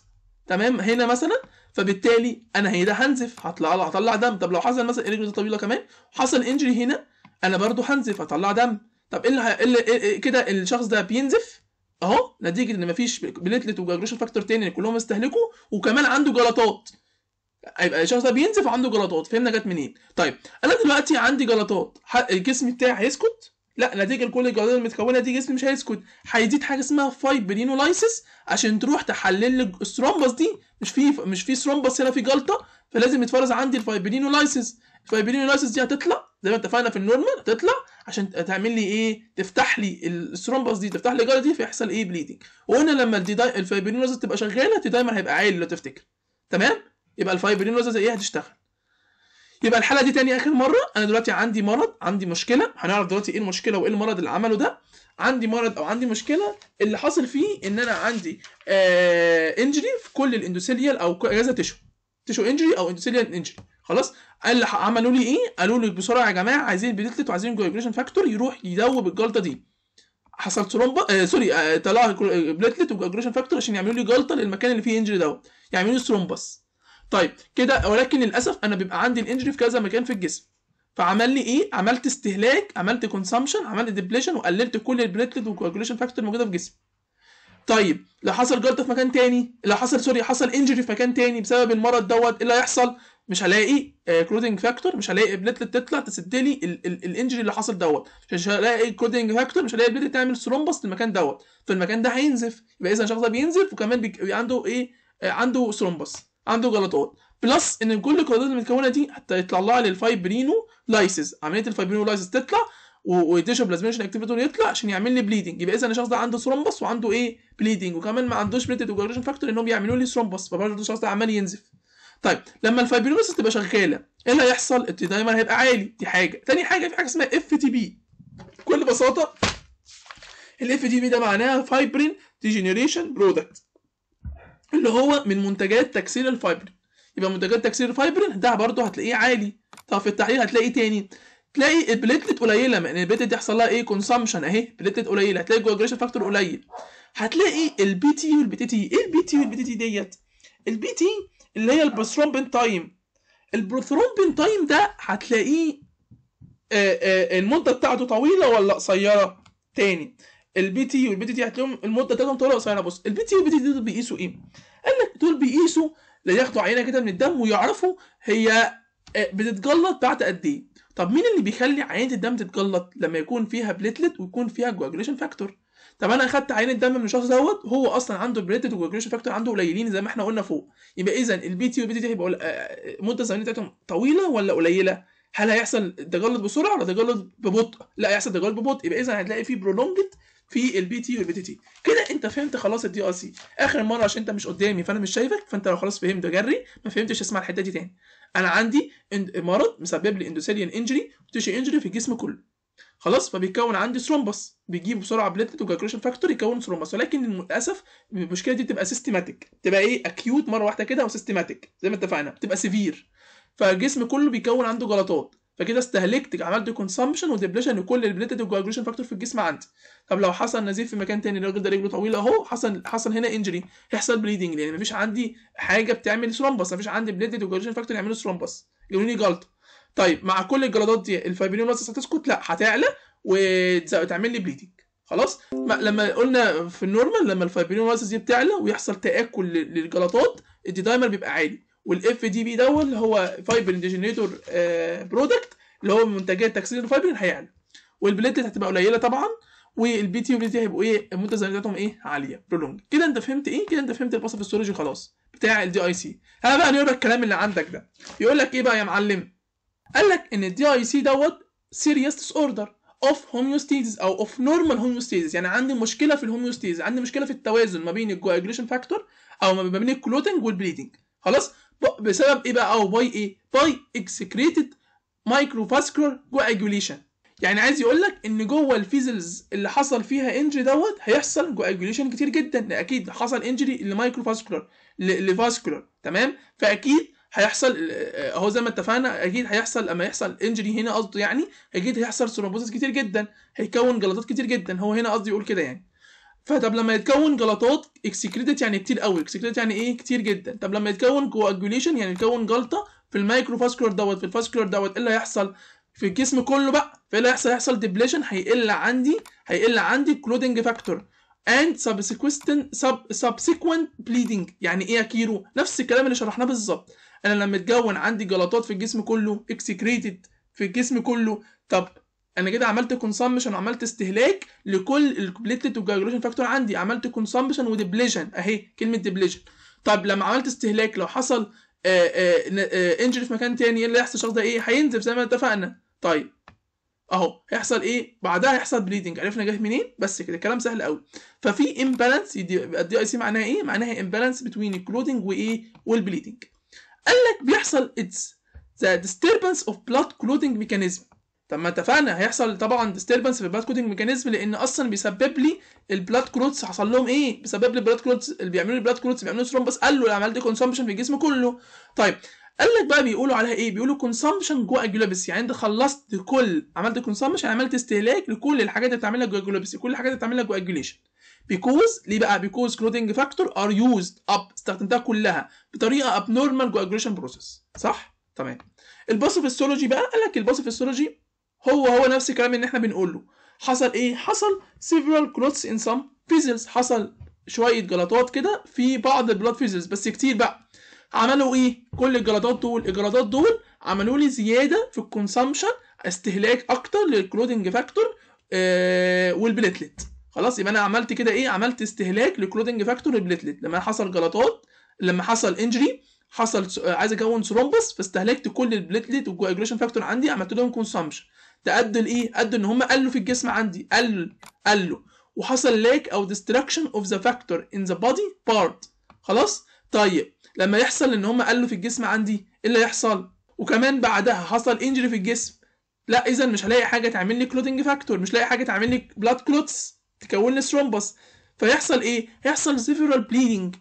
Speaker 1: تمام هنا مثلا فبالتالي انا هنا ده هنزف هطلع هطلع دم طب لو حصل مثلا رجل طويله كمان حصل انجري هنا انا برده هنزف هطلع دم طب ايه اللي, إيه إيه- إيه كده الشخص ده بينزف اهو نتيجه ان مفيش بليتلت وجروش فاكتور تاني كلهم استهلكوا وكمان عنده جلطات هيبقى الشخص ده بينزف عنده جلطات فهمنا جت منين طيب انا دلوقتي عندي جلطات الجسم بتاعي هيسكت لا نتيجه لكل الجرعات المتكونه دي جسمي مش هيسكت هيزيد حاجه اسمها فايبرينولايسس عشان تروح تحلل لي الثرومبس دي مش في مش في ثرومبس هنا في جلطه فلازم يتفرز عندي الفايبرينولايسس الفايبرينولايسس دي هتطلع زي ما اتفقنا في النورمال هتطلع عشان تعمل لي ايه تفتح لي الثرومبس دي تفتح لي الجلطه دي فيحصل ايه بليدنج وقلنا لما الفايبرينولايسس تبقى شغاله الدايمر هيبقى عالي لو تفتكر تمام يبقى الفايبرينولايسس ايه هتشتغل يبقى الحاله دي تاني اخر مره انا دلوقتي عندي مرض عندي مشكله هنعرف دلوقتي ايه المشكله وايه المرض اللي عمله ده عندي مرض او عندي مشكله اللي حاصل فيه ان انا عندي آه انجري في كل الاندوسيليال او كذا تشو تشو انجري او اندوسيليال انجري خلاص اللي عملوا لي ايه قالوا لي بسرعه يا جماعه عايزين بليتلت وعايزين جلوبينيشن فاكتور يروح يدوب الجلطه دي حصل ترومبا آه سوري آه طلع بليتلت وجلوبينيشن فاكتور عشان يعملوا لي جلطه للمكان اللي فيه انجري دوت يعملوا لي ترومبس طيب كده ولكن للاسف انا بيبقى عندي الانجري في كذا مكان في الجسم فعمل لي ايه عملت استهلاك عملت كونسامشن عملت ديبليشن وقللت كل البليتلت والكواجوليشن فاكتور موجوده في جسمي طيب لو حصل جلطه في مكان تاني لو حصل سوري حصل انجري في مكان تاني بسبب المرض دوت ايه اللي هيحصل مش هلاقي كلودنج آه، فاكتور مش هلاقي بليتلت تطلع تسد لي الانجري اللي حصل دوت مش هلاقي كلودنج فاكتور مش هلاقي بليتلت تعمل ثرومبس المكان دوت فالمكان ده هينزف يبقى اذا الشخص ده بينزف وكمان بي... عنده ايه آه، عنده ثرومبس عنده جلطات بلس ان كل الجلطات المتكونه دي حتى يطلع لها للفايبرينو لايسز عمليه الفايبرينو لايسز تطلع وتيشو بلازميشن اكتيفيتور يطلع عشان يعمل لي بليدنج يبقى اذا الشخص ده عنده ثرومبس وعنده ايه بليدنج وكمان ما عندوش بليدنج اوجريشن فاكتور انهم بيعملوا لي ثرومبس فبرضه الشخص ده عمال ينزف طيب لما الفايبرينوس تبقى شغاله ايه اللي هيحصل؟ دايما هيبقى عالي دي حاجه تاني حاجه في حاجه اسمها اف تي بي بكل بساطه الاف تي بي ده معناها فايبرين ديجنريشن برودكت اللي هو من منتجات تكسير الفايبرين يبقى منتجات تكسير الفايبرين ده برضه هتلاقيه عالي طب في التحليل هتلاقي تاني تلاقي البليتلت قليله لان يعني البليتلت يحصل لها ايه كونسامشن اهي بليتلت قليله هتلاقي الجواجريشن فاكتور قليل هتلاقي البي تي والبي تي تي ايه البي تي والبي تي تي ديت البي تي اللي هي البروثرومبين تايم البروثرومبين تايم ده هتلاقيه آه، آه، المده بتاعته طويله ولا قصيره تاني البي تي والبي تي دي هتلاقيهم المده بتاعتهم طويله قصيره بص البي تي والبي تي دول بيقيسوا ايه؟ قال لك دول بيقيسوا ياخدوا عينه كده من الدم ويعرفوا هي آه، بتتجلط بعد قد ايه؟ طب مين اللي بيخلي عينه الدم تتجلط لما يكون فيها بليتلت ويكون فيها جواجريشن فاكتور؟ طب انا اخدت عينه دم من الشخص دوت هو اصلا عنده بليتلت وجواجريشن فاكتور عنده قليلين زي ما احنا قلنا فوق يبقى اذا البي تي والبي تي دي هيبقى المده آه، الزمنيه بتاعتهم طويله ولا قليله؟ هل هيحصل تجلط بسرعه ولا تجلط ببطء؟ لا هيحصل تجلط ببطء يبقى اذا هتلاقي في برولونجت في البي تي والبي تي تي كده انت فهمت خلاص الدي ار سي اخر مره عشان انت مش قدامي فانا مش شايفك فانت لو خلاص فهمت جري ما فهمتش اسمع الحته دي تاني انا عندي مرض مسبب لي اندوثيليان انجري تشي انجري في الجسم كله خلاص فبيتكون عندي ثرومبس بيجيب بسرعه بليتلت وجاكريشن فاكتور يكون ثرومبس ولكن للاسف المشكله دي بتبقى سيستماتيك تبقى ايه اكيوت مره واحده كده وسيستماتيك زي ما اتفقنا بتبقى سيفير فالجسم كله بيكون عنده جلطات فكده استهلكت عملت كونسامشن وديبليشن لكل البليتد كواجوليشن فاكتور في الجسم عندي طب لو حصل نزيف في مكان تاني الراجل ده رجله طويله اهو حصل حصل هنا انجري هيحصل بليدنج لان مفيش عندي حاجه بتعمل ثرومبس مفيش عندي بليتد كواجوليشن فاكتور يعملوا ثرومبس يقولوا جلطه طيب مع كل الجلطات دي الفايبرينولاس هتسكت لا هتعلى وتعمل لي بليدنج خلاص ما لما قلنا في النورمال لما الفايبرينولاس دي بتعلى ويحصل تاكل للجلطات الديدايمر بيبقى عالي والاف دي بي دول آه، اللي هو فايبر ديجنريتور برودكت اللي هو منتجات تكسير الفايبر هيعلى والبليتلت هتبقى قليله طبعا والبي تي والبي تي هيبقوا ايه المتزايدات بتاعتهم ايه عاليه برولونج كده انت فهمت ايه كده انت فهمت الباسف ستورج خلاص بتاع الدي اي سي ها بقى نقرا الكلام اللي عندك ده يقول لك ايه بقى يا معلم قال لك ان الدي اي سي دوت سيريس ديس اوردر اوف هوميوستيزيس او اوف نورمال هوميوستيزيس يعني عندي مشكله في الهوميوستيزيس عندي مشكله في التوازن ما بين الكواجليشن فاكتور او ما بين الكلوتنج والبليدنج خلاص بسبب ايه بقى او باي ايه باي اكسكريتد مايكروفاسكولار جواجوليشن يعني عايز يقول لك ان جوه الفيزلز اللي حصل فيها انجري دوت هيحصل جواجوليشن كتير جدا اكيد حصل انجري لمايكروفاسكولار لفاسكولار تمام فاكيد هيحصل اهو آه، زي ما اتفقنا اكيد هيحصل اما يحصل انجري هنا قصده يعني اكيد هيحصل ثرومبوزس كتير جدا هيكون جلطات كتير جدا هو هنا قصدي يقول كده يعني فطب لما يتكون جلطات اكسكريتد يعني كتير قوي اكسكريتد يعني ايه كتير جدا طب لما يتكون كواجوليشن يعني يتكون جلطه في المايكروفاسكولار دوت في الفاسكولار دوت ايه اللي هيحصل في الجسم كله بقى فايه اللي هيحصل هيحصل ديبليشن هيقل عندي هيقل عندي كلودنج فاكتور and subsequent sub subsequent bleeding يعني ايه يا كيرو نفس الكلام اللي شرحناه بالظبط انا لما يتكون عندي جلطات في الجسم كله اكسكريتد في الجسم كله طب انا كده عملت كونسامشن وعملت استهلاك لكل البليتلت والجايجوليشن فاكتور عندي عملت كونسامشن وديبليجن اهي كلمه ديبليجن طب لما عملت استهلاك لو حصل انجري آه، آه، آه، في مكان تاني ايه اللي هيحصل الشخص ده ايه هينزف زي ما اتفقنا طيب اهو هيحصل ايه بعدها هيحصل بليدنج عرفنا جه منين بس كده كلام سهل قوي ففي امبالانس الدي اي سي معناها ايه معناها امبالانس بتوين الكلودنج وايه والبليدنج قال لك بيحصل اتس ذا disturbance اوف بلاد كلودنج ميكانيزم طب ما اتفقنا هيحصل طبعا ديستربنس في البلاد كودنج ميكانيزم لان اصلا بيسبب لي البلاد كلوتس حصل لهم ايه بيسبب لي البلاد كلوتس اللي بيعملوا البلاد كلوتس بيعملوا ثرومبس قال له العمل دي كونسومشن في الجسم كله طيب قال لك بقى بيقولوا عليها ايه بيقولوا كونسومشن جوا الجلوبس يعني انت خلصت كل عملت كونسومشن عملت استهلاك لكل الحاجات اللي بتعملها جوا الجلوبس كل الحاجات اللي بتعملها جوا الجليشن بيكوز ليه بقى بيكوز كلودنج فاكتور ار يوزد اب استخدمتها كلها بطريقه اب نورمال جوه الجليشن بروسيس صح تمام الباثوفيسيولوجي بقى قال لك الباثوفيسيولوجي هو هو نفس الكلام اللي احنا بنقوله حصل ايه حصل several clots in some vessels حصل شويه جلطات كده في بعض البلاد فيزلز بس كتير بقى عملوا ايه كل الجلطات دول الجلطات دول عملوا لي زياده في الكونسامشن استهلاك اكتر للكلودنج فاكتور آه والبليتلت خلاص يبقى انا عملت كده ايه عملت استهلاك للكلودنج فاكتور البليتلت لما حصل جلطات لما حصل انجري حصل عايز اكون ثرومبس فاستهلكت كل البليتلت والكوجريشن فاكتور عندي عملت لهم كونسامشن ده ادوا لايه؟ ادوا ان هم قلوا في الجسم عندي قلوا قلوا وحصل لاك او destruction of the factor in the body part خلاص؟ طيب لما يحصل ان هم قلوا في الجسم عندي ايه اللي هيحصل؟ وكمان بعدها حصل انجري في الجسم لا اذا مش هلاقي حاجه تعمل لي كلوتنج فاكتور مش لاقي حاجه تعمل لي بلاد كلوتس تكون لي ثرومبس فيحصل ايه؟ هيحصل سيفيرال bleeding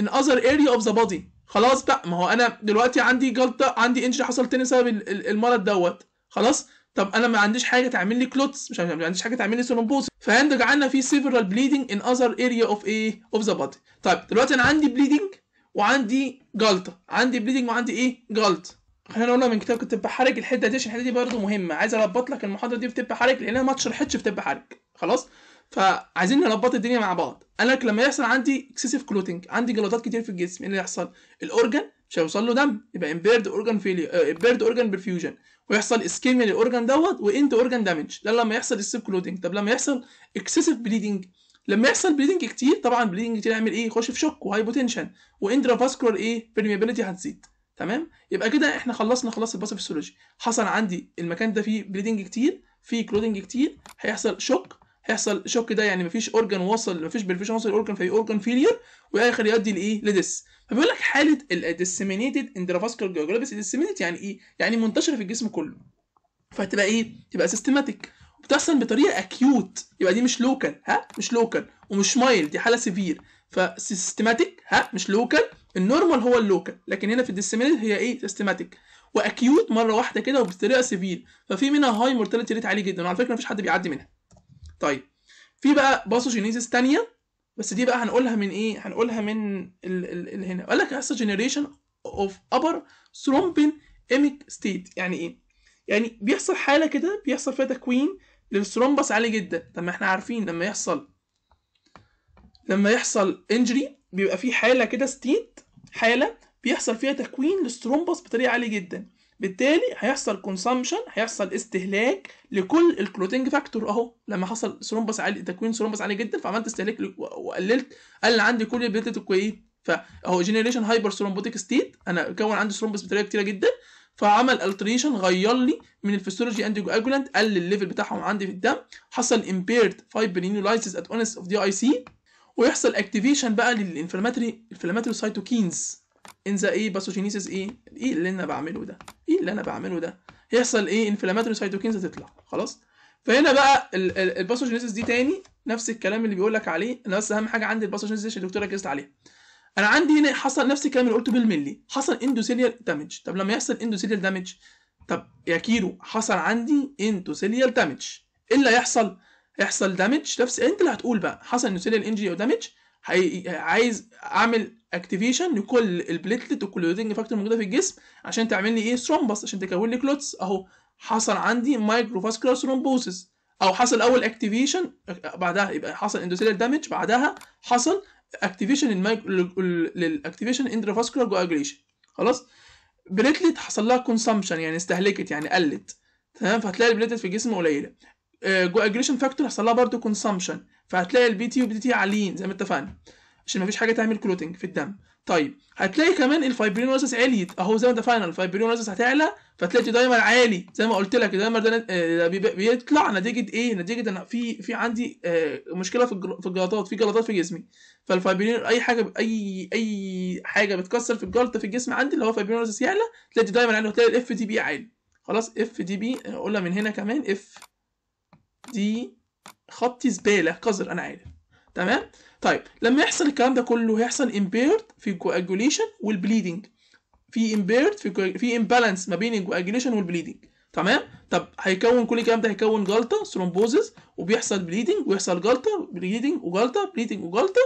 Speaker 1: in other area of the body خلاص بقى ما هو انا دلوقتي عندي جلطه عندي انجري حصل تاني بسبب المرض دوت خلاص طب انا ما عنديش حاجه تعمل لي كلوتس مش ما عنديش حاجه تعمل لي ثرومبوز فينتج عنا في سيفرال بليدنج ان اذر اريا اوف ايه اوف ذا بادي طيب دلوقتي انا عندي بليدنج وعندي جلطه عندي بليدنج وعندي ايه جلط خلينا نقولها من كتاب كنت حرج الحته دي عشان الحته دي برضه مهمه عايز اربط لك المحاضره دي في طب حرج لان انا ما اتشرحتش في طب حرج خلاص فعايزين نربط الدنيا مع بعض قال لك لما يحصل عندي اكسسيف كلوتنج عندي جلطات كتير في الجسم ايه اللي يحصل الاورجن مش هيوصل له دم يبقى امبيرد اورجان فيليا امبيرد اورجان بيرفيوجن ويحصل اسكيميا للاورجان دوت واند اورجان دامج ده لما يحصل السيب كلودنج طب لما يحصل اكسسيف بليدنج لما يحصل بليدنج كتير طبعا بليدنج كتير هيعمل ايه يخش في شوك وهايبوتنشن واندرا فاسكولار ايه بيرميابيليتي هتزيد تمام يبقى كده احنا خلصنا خلاص فيسيولوجي حصل عندي المكان ده فيه بليدنج كتير فيه كلودنج كتير هيحصل شوك هيحصل شوك ده يعني مفيش اورجن وصل مفيش برفيشن وصل الاورجن في اورجن فيلير الاخر يؤدي لايه لديس فبيقول لك حاله الديسيمينيتد اندرافاسكولار جيوغرافيس ديسيمينيت يعني ايه يعني منتشره في الجسم كله فهتبقى ايه تبقى سيستماتيك وبتحصل بطريقه اكيوت يبقى دي مش لوكال ها مش لوكال ومش مايل دي حاله سيفير فسيستماتيك ها مش لوكال النورمال هو اللوكال لكن هنا في الديسيمينيت هي ايه سيستماتيك واكيوت مره واحده كده وبطريقه سيفير ففي منها هاي مورتاليتي ريت عالي جدا وعلى فكره مفيش حد بيعدي منها طيب في بقى باثوجينيزيس ثانيه بس دي بقى هنقولها من ايه هنقولها من ال ال ال هنا قال لك هسه جنريشن اوف ابر ثرومبين ايميك ستيت يعني ايه يعني بيحصل حاله كده بيحصل فيها تكوين للثرومبس عالي جدا طب ما احنا عارفين لما يحصل لما يحصل انجري بيبقى في حاله كده ستيت حاله بيحصل فيها تكوين للثرومبس بطريقه عاليه جدا بالتالي هيحصل كونسامشن هيحصل استهلاك لكل الكلوتينج فاكتور اهو لما حصل ثرومبس عالي تكوين ثرومبس عالي جدا فعملت استهلاك وقللت قل عندي كل البيتات الكويين فهو جنريشن هايبر ثرومبوتيك ستيت انا كون عندي ثرومبس بطريقه كتيره جدا فعمل التريشن غير لي من الفيستولوجي اند كوجولانت قلل الليفل بتاعهم عندي في الدم حصل امبيرد فايبرينولايسيس ات اونس اوف دي اي سي ويحصل اكتيفيشن بقى للانفلاماتري انفلاماتري سايتوكينز ان ذا ايه باثوجينيسيس ايه ايه اللي انا بعمله ده ايه اللي انا بعمله ده هيحصل ايه انفلاماتوري سايتوكينز هتطلع خلاص فهنا بقى الباثوجينيسيس دي تاني نفس الكلام اللي بيقول لك عليه انا بس اهم حاجه عندي الباثوجينيسيس اللي الدكتور ركزت عليها انا عندي هنا حصل نفس الكلام اللي قلته بالملي حصل اندوثيليال دامج طب لما يحصل اندوثيليال دامج طب يا كيرو حصل عندي اندوثيليال دامج ايه اللي هيحصل يحصل دامج نفس يعني انت اللي هتقول بقى حصل اندوثيليال انجري او دامج عايز اعمل اكتيفيشن لكل البليتلت وكل والكلوتينج فاكتور موجوده في الجسم عشان تعمل لي ايه ثرومبس عشان تكون لي كلوتس اهو حصل عندي مايكرو فاسكولار ثرومبوسيس او حصل اول اكتيفيشن بعدها يبقى حصل اندوثيليال دامج بعدها حصل اكتيفيشن للاكتيفيشن اندروفاسكولار جواجوليشن خلاص بليتلت حصل لها كونسامشن يعني استهلكت يعني قلت تمام فهتلاقي البليتلت في الجسم قليله آه، جو اجريشن فاكتور هيحصل لها برضه كونسامشن فهتلاقي البي تي والبي تي عاليين زي ما اتفقنا عشان مفيش حاجه تعمل كلوتنج في الدم طيب هتلاقي كمان الفايبرينوزس عليت اهو زي ما اتفقنا الفايبرينوزس هتعلى فتلاقي دايمر عالي زي ما قلت لك الدايمر ده آه، بيطلع نتيجه ايه نتيجه انا في في عندي آه، مشكله في الجلطات في جلطات في جسمي فالفايبرين اي حاجه اي اي حاجه بتكسر في الجلطه في الجسم عندي اللي هو فايبرينوزس يعلى تلاقي دايمر عالي وتلاقي الاف دي بي عالي خلاص اف دي بي قلنا من هنا كمان اف دي خط زباله قذر انا عارف تمام طيب لما يحصل الكلام ده كله هيحصل امبيرد في الكواجوليشن والبليدنج في امبيرد في في امبالانس ما بين الكواجوليشن والبليدنج تمام طب هيكون كل الكلام ده هيكون جلطه ثرومبوزس وبيحصل بليدنج ويحصل جلطه بليدنج وجلطه بليدنج وجلطه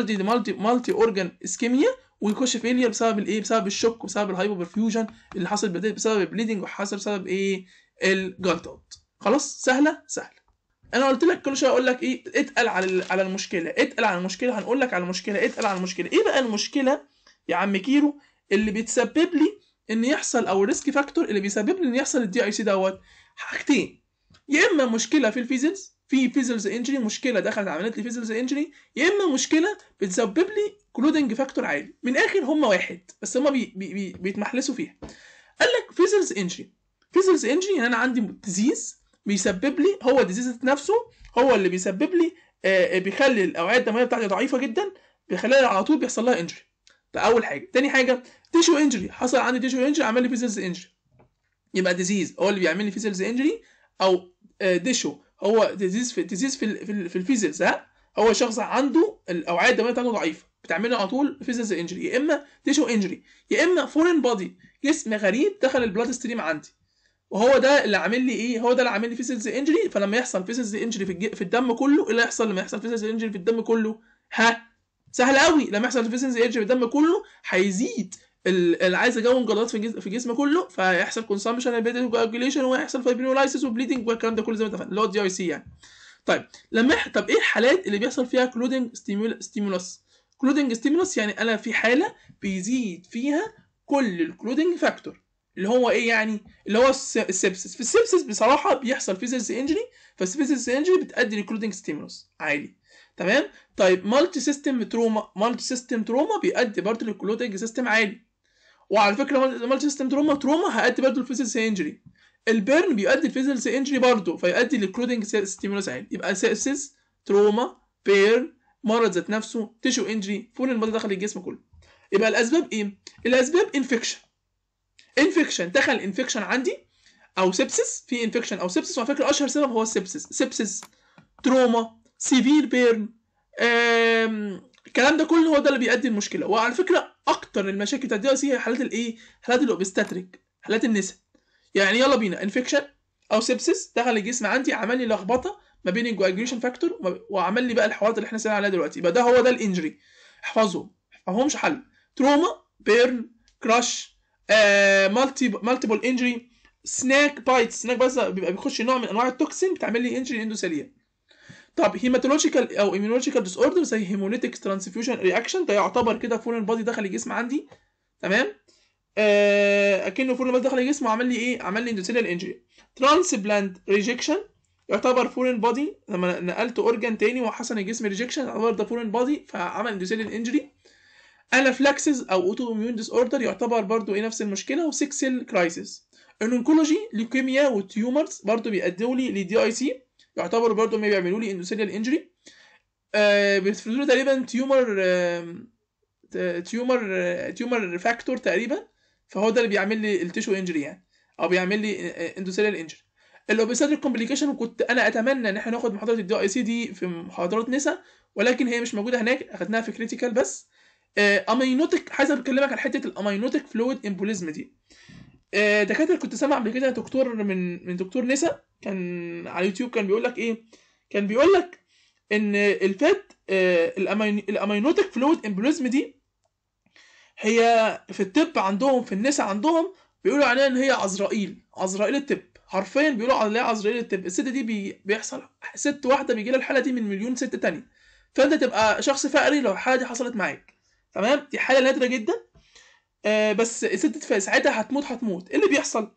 Speaker 1: دي لمالتي مالتي اورجان اسكيميا ويخش فيليا بسبب الايه بسبب الشوك وبسبب الهايبر برفيوجن اللي حصل بسبب البليدنج وحصل بسبب ايه الجلطات خلاص سهله سهله انا قلت لك كل شويه اقول لك ايه اتقل على على المشكله اتقل على المشكله هنقول لك على المشكله اتقل على المشكله ايه بقى المشكله يا عم كيرو اللي بتسبب لي ان يحصل او الريسك فاكتور اللي بيسبب لي ان يحصل الدي اي سي دوت حاجتين يا اما مشكله في الفيزلز في فيزلز انجري مشكله دخلت عملت لي فيزلز انجري يا اما مشكله بتسبب لي كلودنج فاكتور عالي من الاخر هم واحد بس هم بي بي بيتمحلسوا فيها قال لك فيزلز انجري فيزلز انجري يعني انا عندي ديزيز بيسبب لي هو الديزيز نفسه هو اللي بيسبب لي آه بيخلي الاوعيه الدمويه بتاعتي ضعيفه جدا بيخليها على طول بيحصل لها انجري ده اول حاجه تاني حاجه تيشو انجري حصل عندي تيشو انجري عمل لي فيزلز انجري يبقى ديزيز هو اللي بيعمل لي فيزلز انجري او آه ديشو هو ديزيز في ديزيز في في الفيزلز ها هو شخص عنده الاوعيه الدمويه بتاعته ضعيفه بتعمله على طول فيزلز انجري يا اما تيشو انجري يا اما فورين بودي جسم غريب دخل البلاد ستريم عندي وهو ده اللي عامل لي ايه هو ده اللي عامل لي فيسلز انجري فلما يحصل فيسلز انجري في, في الدم كله ايه اللي هيحصل لما يحصل فيسلز انجري في الدم كله ها سهل قوي لما يحصل فيسلز انجري في الدم كله هيزيد اللي عايز اجون جلطات في جسم في جسمه كله فيحصل كونسامشن البيتد جلاجوليشن وهيحصل فايبرينولايسيس وبليدنج والكلام ده كله زي ما اتفقنا اللي هو دي اي سي يعني طيب لما طب ايه الحالات اللي بيحصل فيها كلودنج ستيمولس كلودنج ستيمولس يعني انا في حاله بيزيد فيها كل الكلودنج فاكتور اللي هو ايه يعني اللي هو السبسس في السبسس بصراحه بيحصل فيه سيلز انجري فالسبسس انجري بتؤدي لكلودنج ستيمولس عادي تمام طيب مالتي سيستم تروما مالتي سيستم تروما بيؤدي برضه للكلودنج سيستم عالي وعلى فكره مالتي سيستم تروما تروما هيؤدي برضه لفيزلز انجري البيرن بيؤدي لفيزلز انجري برضه فيؤدي للكلودنج ستيمولس عالي يبقى سيبسس تروما بيرن مرض ذات نفسه تيشو انجري فول المرض دخل الجسم كله يبقى الاسباب ايه الاسباب انفكشن انفكشن دخل انفكشن عندي او سبسس في انفكشن او سبسس وعلى فكره اشهر سبب هو السبسس سبسس تروما سيفير بيرن الكلام ده كله هو ده اللي بيؤدي المشكله وعلى فكره اكتر المشاكل بتاعت دي هي حالات الايه حالات الاوبستاتريك حالات النساء يعني يلا بينا انفكشن او سبسس دخل الجسم عندي عمل لي لخبطه ما بين الجواجريشن فاكتور وعمل لي بقى الحوارات اللي احنا سالنا عليها دلوقتي يبقى ده هو ده الانجري احفظهم ما حل تروما بيرن كراش مالتيبل انجري سناك بايتس سناك بايتس بيبقى بيخش نوع من انواع التوكسين بتعمل لي انجري اندوثيليه طب هيماتولوجيكال او ايميولوجيكال ديس اوردر زي هيمونيتيك ترانسفيوجن رياكشن ده يعتبر كده فورين بادي دخل الجسم عندي تمام آه اكنه فورين بادي دخل الجسم وعمل لي ايه عمل لي اندوثيليال انجري ترانسبلانت ريجكشن يعتبر فورين بادي لما نقلت اورجان تاني وحصل الجسم ريجكشن يعتبر ده فورين بادي فعمل اندوثيليال انجري الافلاكسز او اوتو اميون ديس اوردر يعتبر برضو ايه نفس المشكله وسيك سيل كرايسيس الانكولوجي ليوكيميا والتيومرز برضو بيؤدوا لي لدي اي سي يعتبروا برضو ما بيعملوا لي اندوثيليال انجري آه لي تقريبا تيومر تيومر تيومر فاكتور تقريبا فهو ده اللي بيعمل لي التشو انجري يعني او بيعمل لي اندوثيليال انجري الاوبيسيتي كومبليكيشن وكنت انا اتمنى ان احنا ناخد محاضره الدي اي سي دي في محاضرات نسا ولكن هي مش موجوده هناك اخدناها في كريتيكال بس امينوتك آه، عايز بكلمك على حته الامينوتك فلويد امبوليزم دي آه، دكاتره كنت سامع قبل كده دكتور من من دكتور نسا كان على اليوتيوب كان بيقول لك ايه كان بيقول لك ان الفات الامينوتك فلويد امبوليزم دي هي في الطب عندهم في النسا عندهم بيقولوا عليها ان هي عزرائيل عزرائيل الطب حرفيا بيقولوا عليها عزرائيل الطب الست دي بي بيحصل ست واحده بيجي لها الحاله دي من مليون ست تانية فانت تبقى شخص فقري لو الحاله دي حصلت معاك تمام دي حاله نادره جدا آه بس الست ساعتها هتموت هتموت ايه اللي بيحصل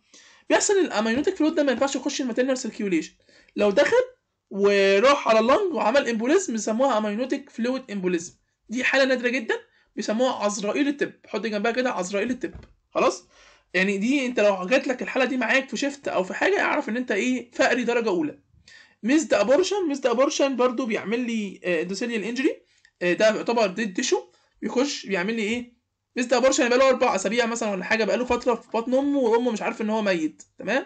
Speaker 1: بيحصل ان الاميونيتك فلويد ده ما ينفعش يخش الماتيرنال سيركيوليشن لو دخل وراح على اللنج وعمل امبوليزم بيسموها امينوتيك فلويد امبوليزم دي حاله نادره جدا بيسموها عزرائيل التب حط جنبها كده عزرائيل التب خلاص يعني دي انت لو جات لك الحاله دي معاك في شيفت او في حاجه اعرف ان انت ايه فقري درجه اولى ميس ابورشن ميس ابورشن برضو بيعمل لي اندوثيليال آه، انجري آه، ده يعتبر ديد تيشو بيخش بيعمل لي ايه مستر بورش يعني بقاله اربع اسابيع مثلا ولا حاجه بقاله فتره في بطن امه وامه مش عارفه ان هو ميت تمام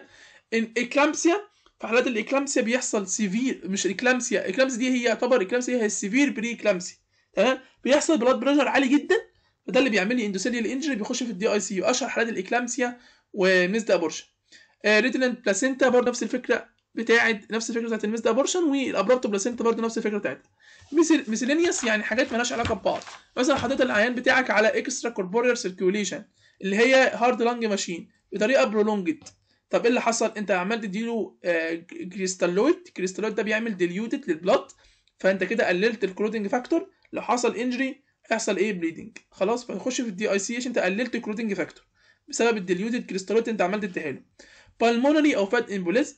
Speaker 1: الاكلامسيا في حالات الاكلامسيا بيحصل سيفير مش الاكلامسيا اكلامسيا دي هي يعتبر اكلامسيا هي السيفير بري اكلامسيا تمام بيحصل بلاد بريشر عالي جدا فده اللي بيعمل لي اندوثيليال انجري بيخش في الدي اي سي اشهر حالات الاكلامسيا وميزد ابورشن آه ريتينال بلاسينتا برضه نفس الفكره بتاعه نفس الفكره بتاعه الميس دابورشن والابرابتو بلاسنتا برضه نفس الفكره بتاعتها ميسيلينيس يعني حاجات مالهاش علاقه ببعض مثلا حطيت العيان بتاعك على اكسترا كوربوريال سيركيوليشن اللي هي هارد لانج ماشين بطريقه برولونجد طب ايه اللي حصل انت عمال تديله آه، كريستالويد الكريستالويد ده بيعمل ديليوتد للبلط فانت كده قللت الكلودنج فاكتور لو حصل انجري هيحصل ايه بليدنج خلاص فنخش في الدي اي سي انت قللت الكلودنج فاكتور بسبب الديليوتد كريستالويد انت عمال تديها له بالمونري او فات امبوليزم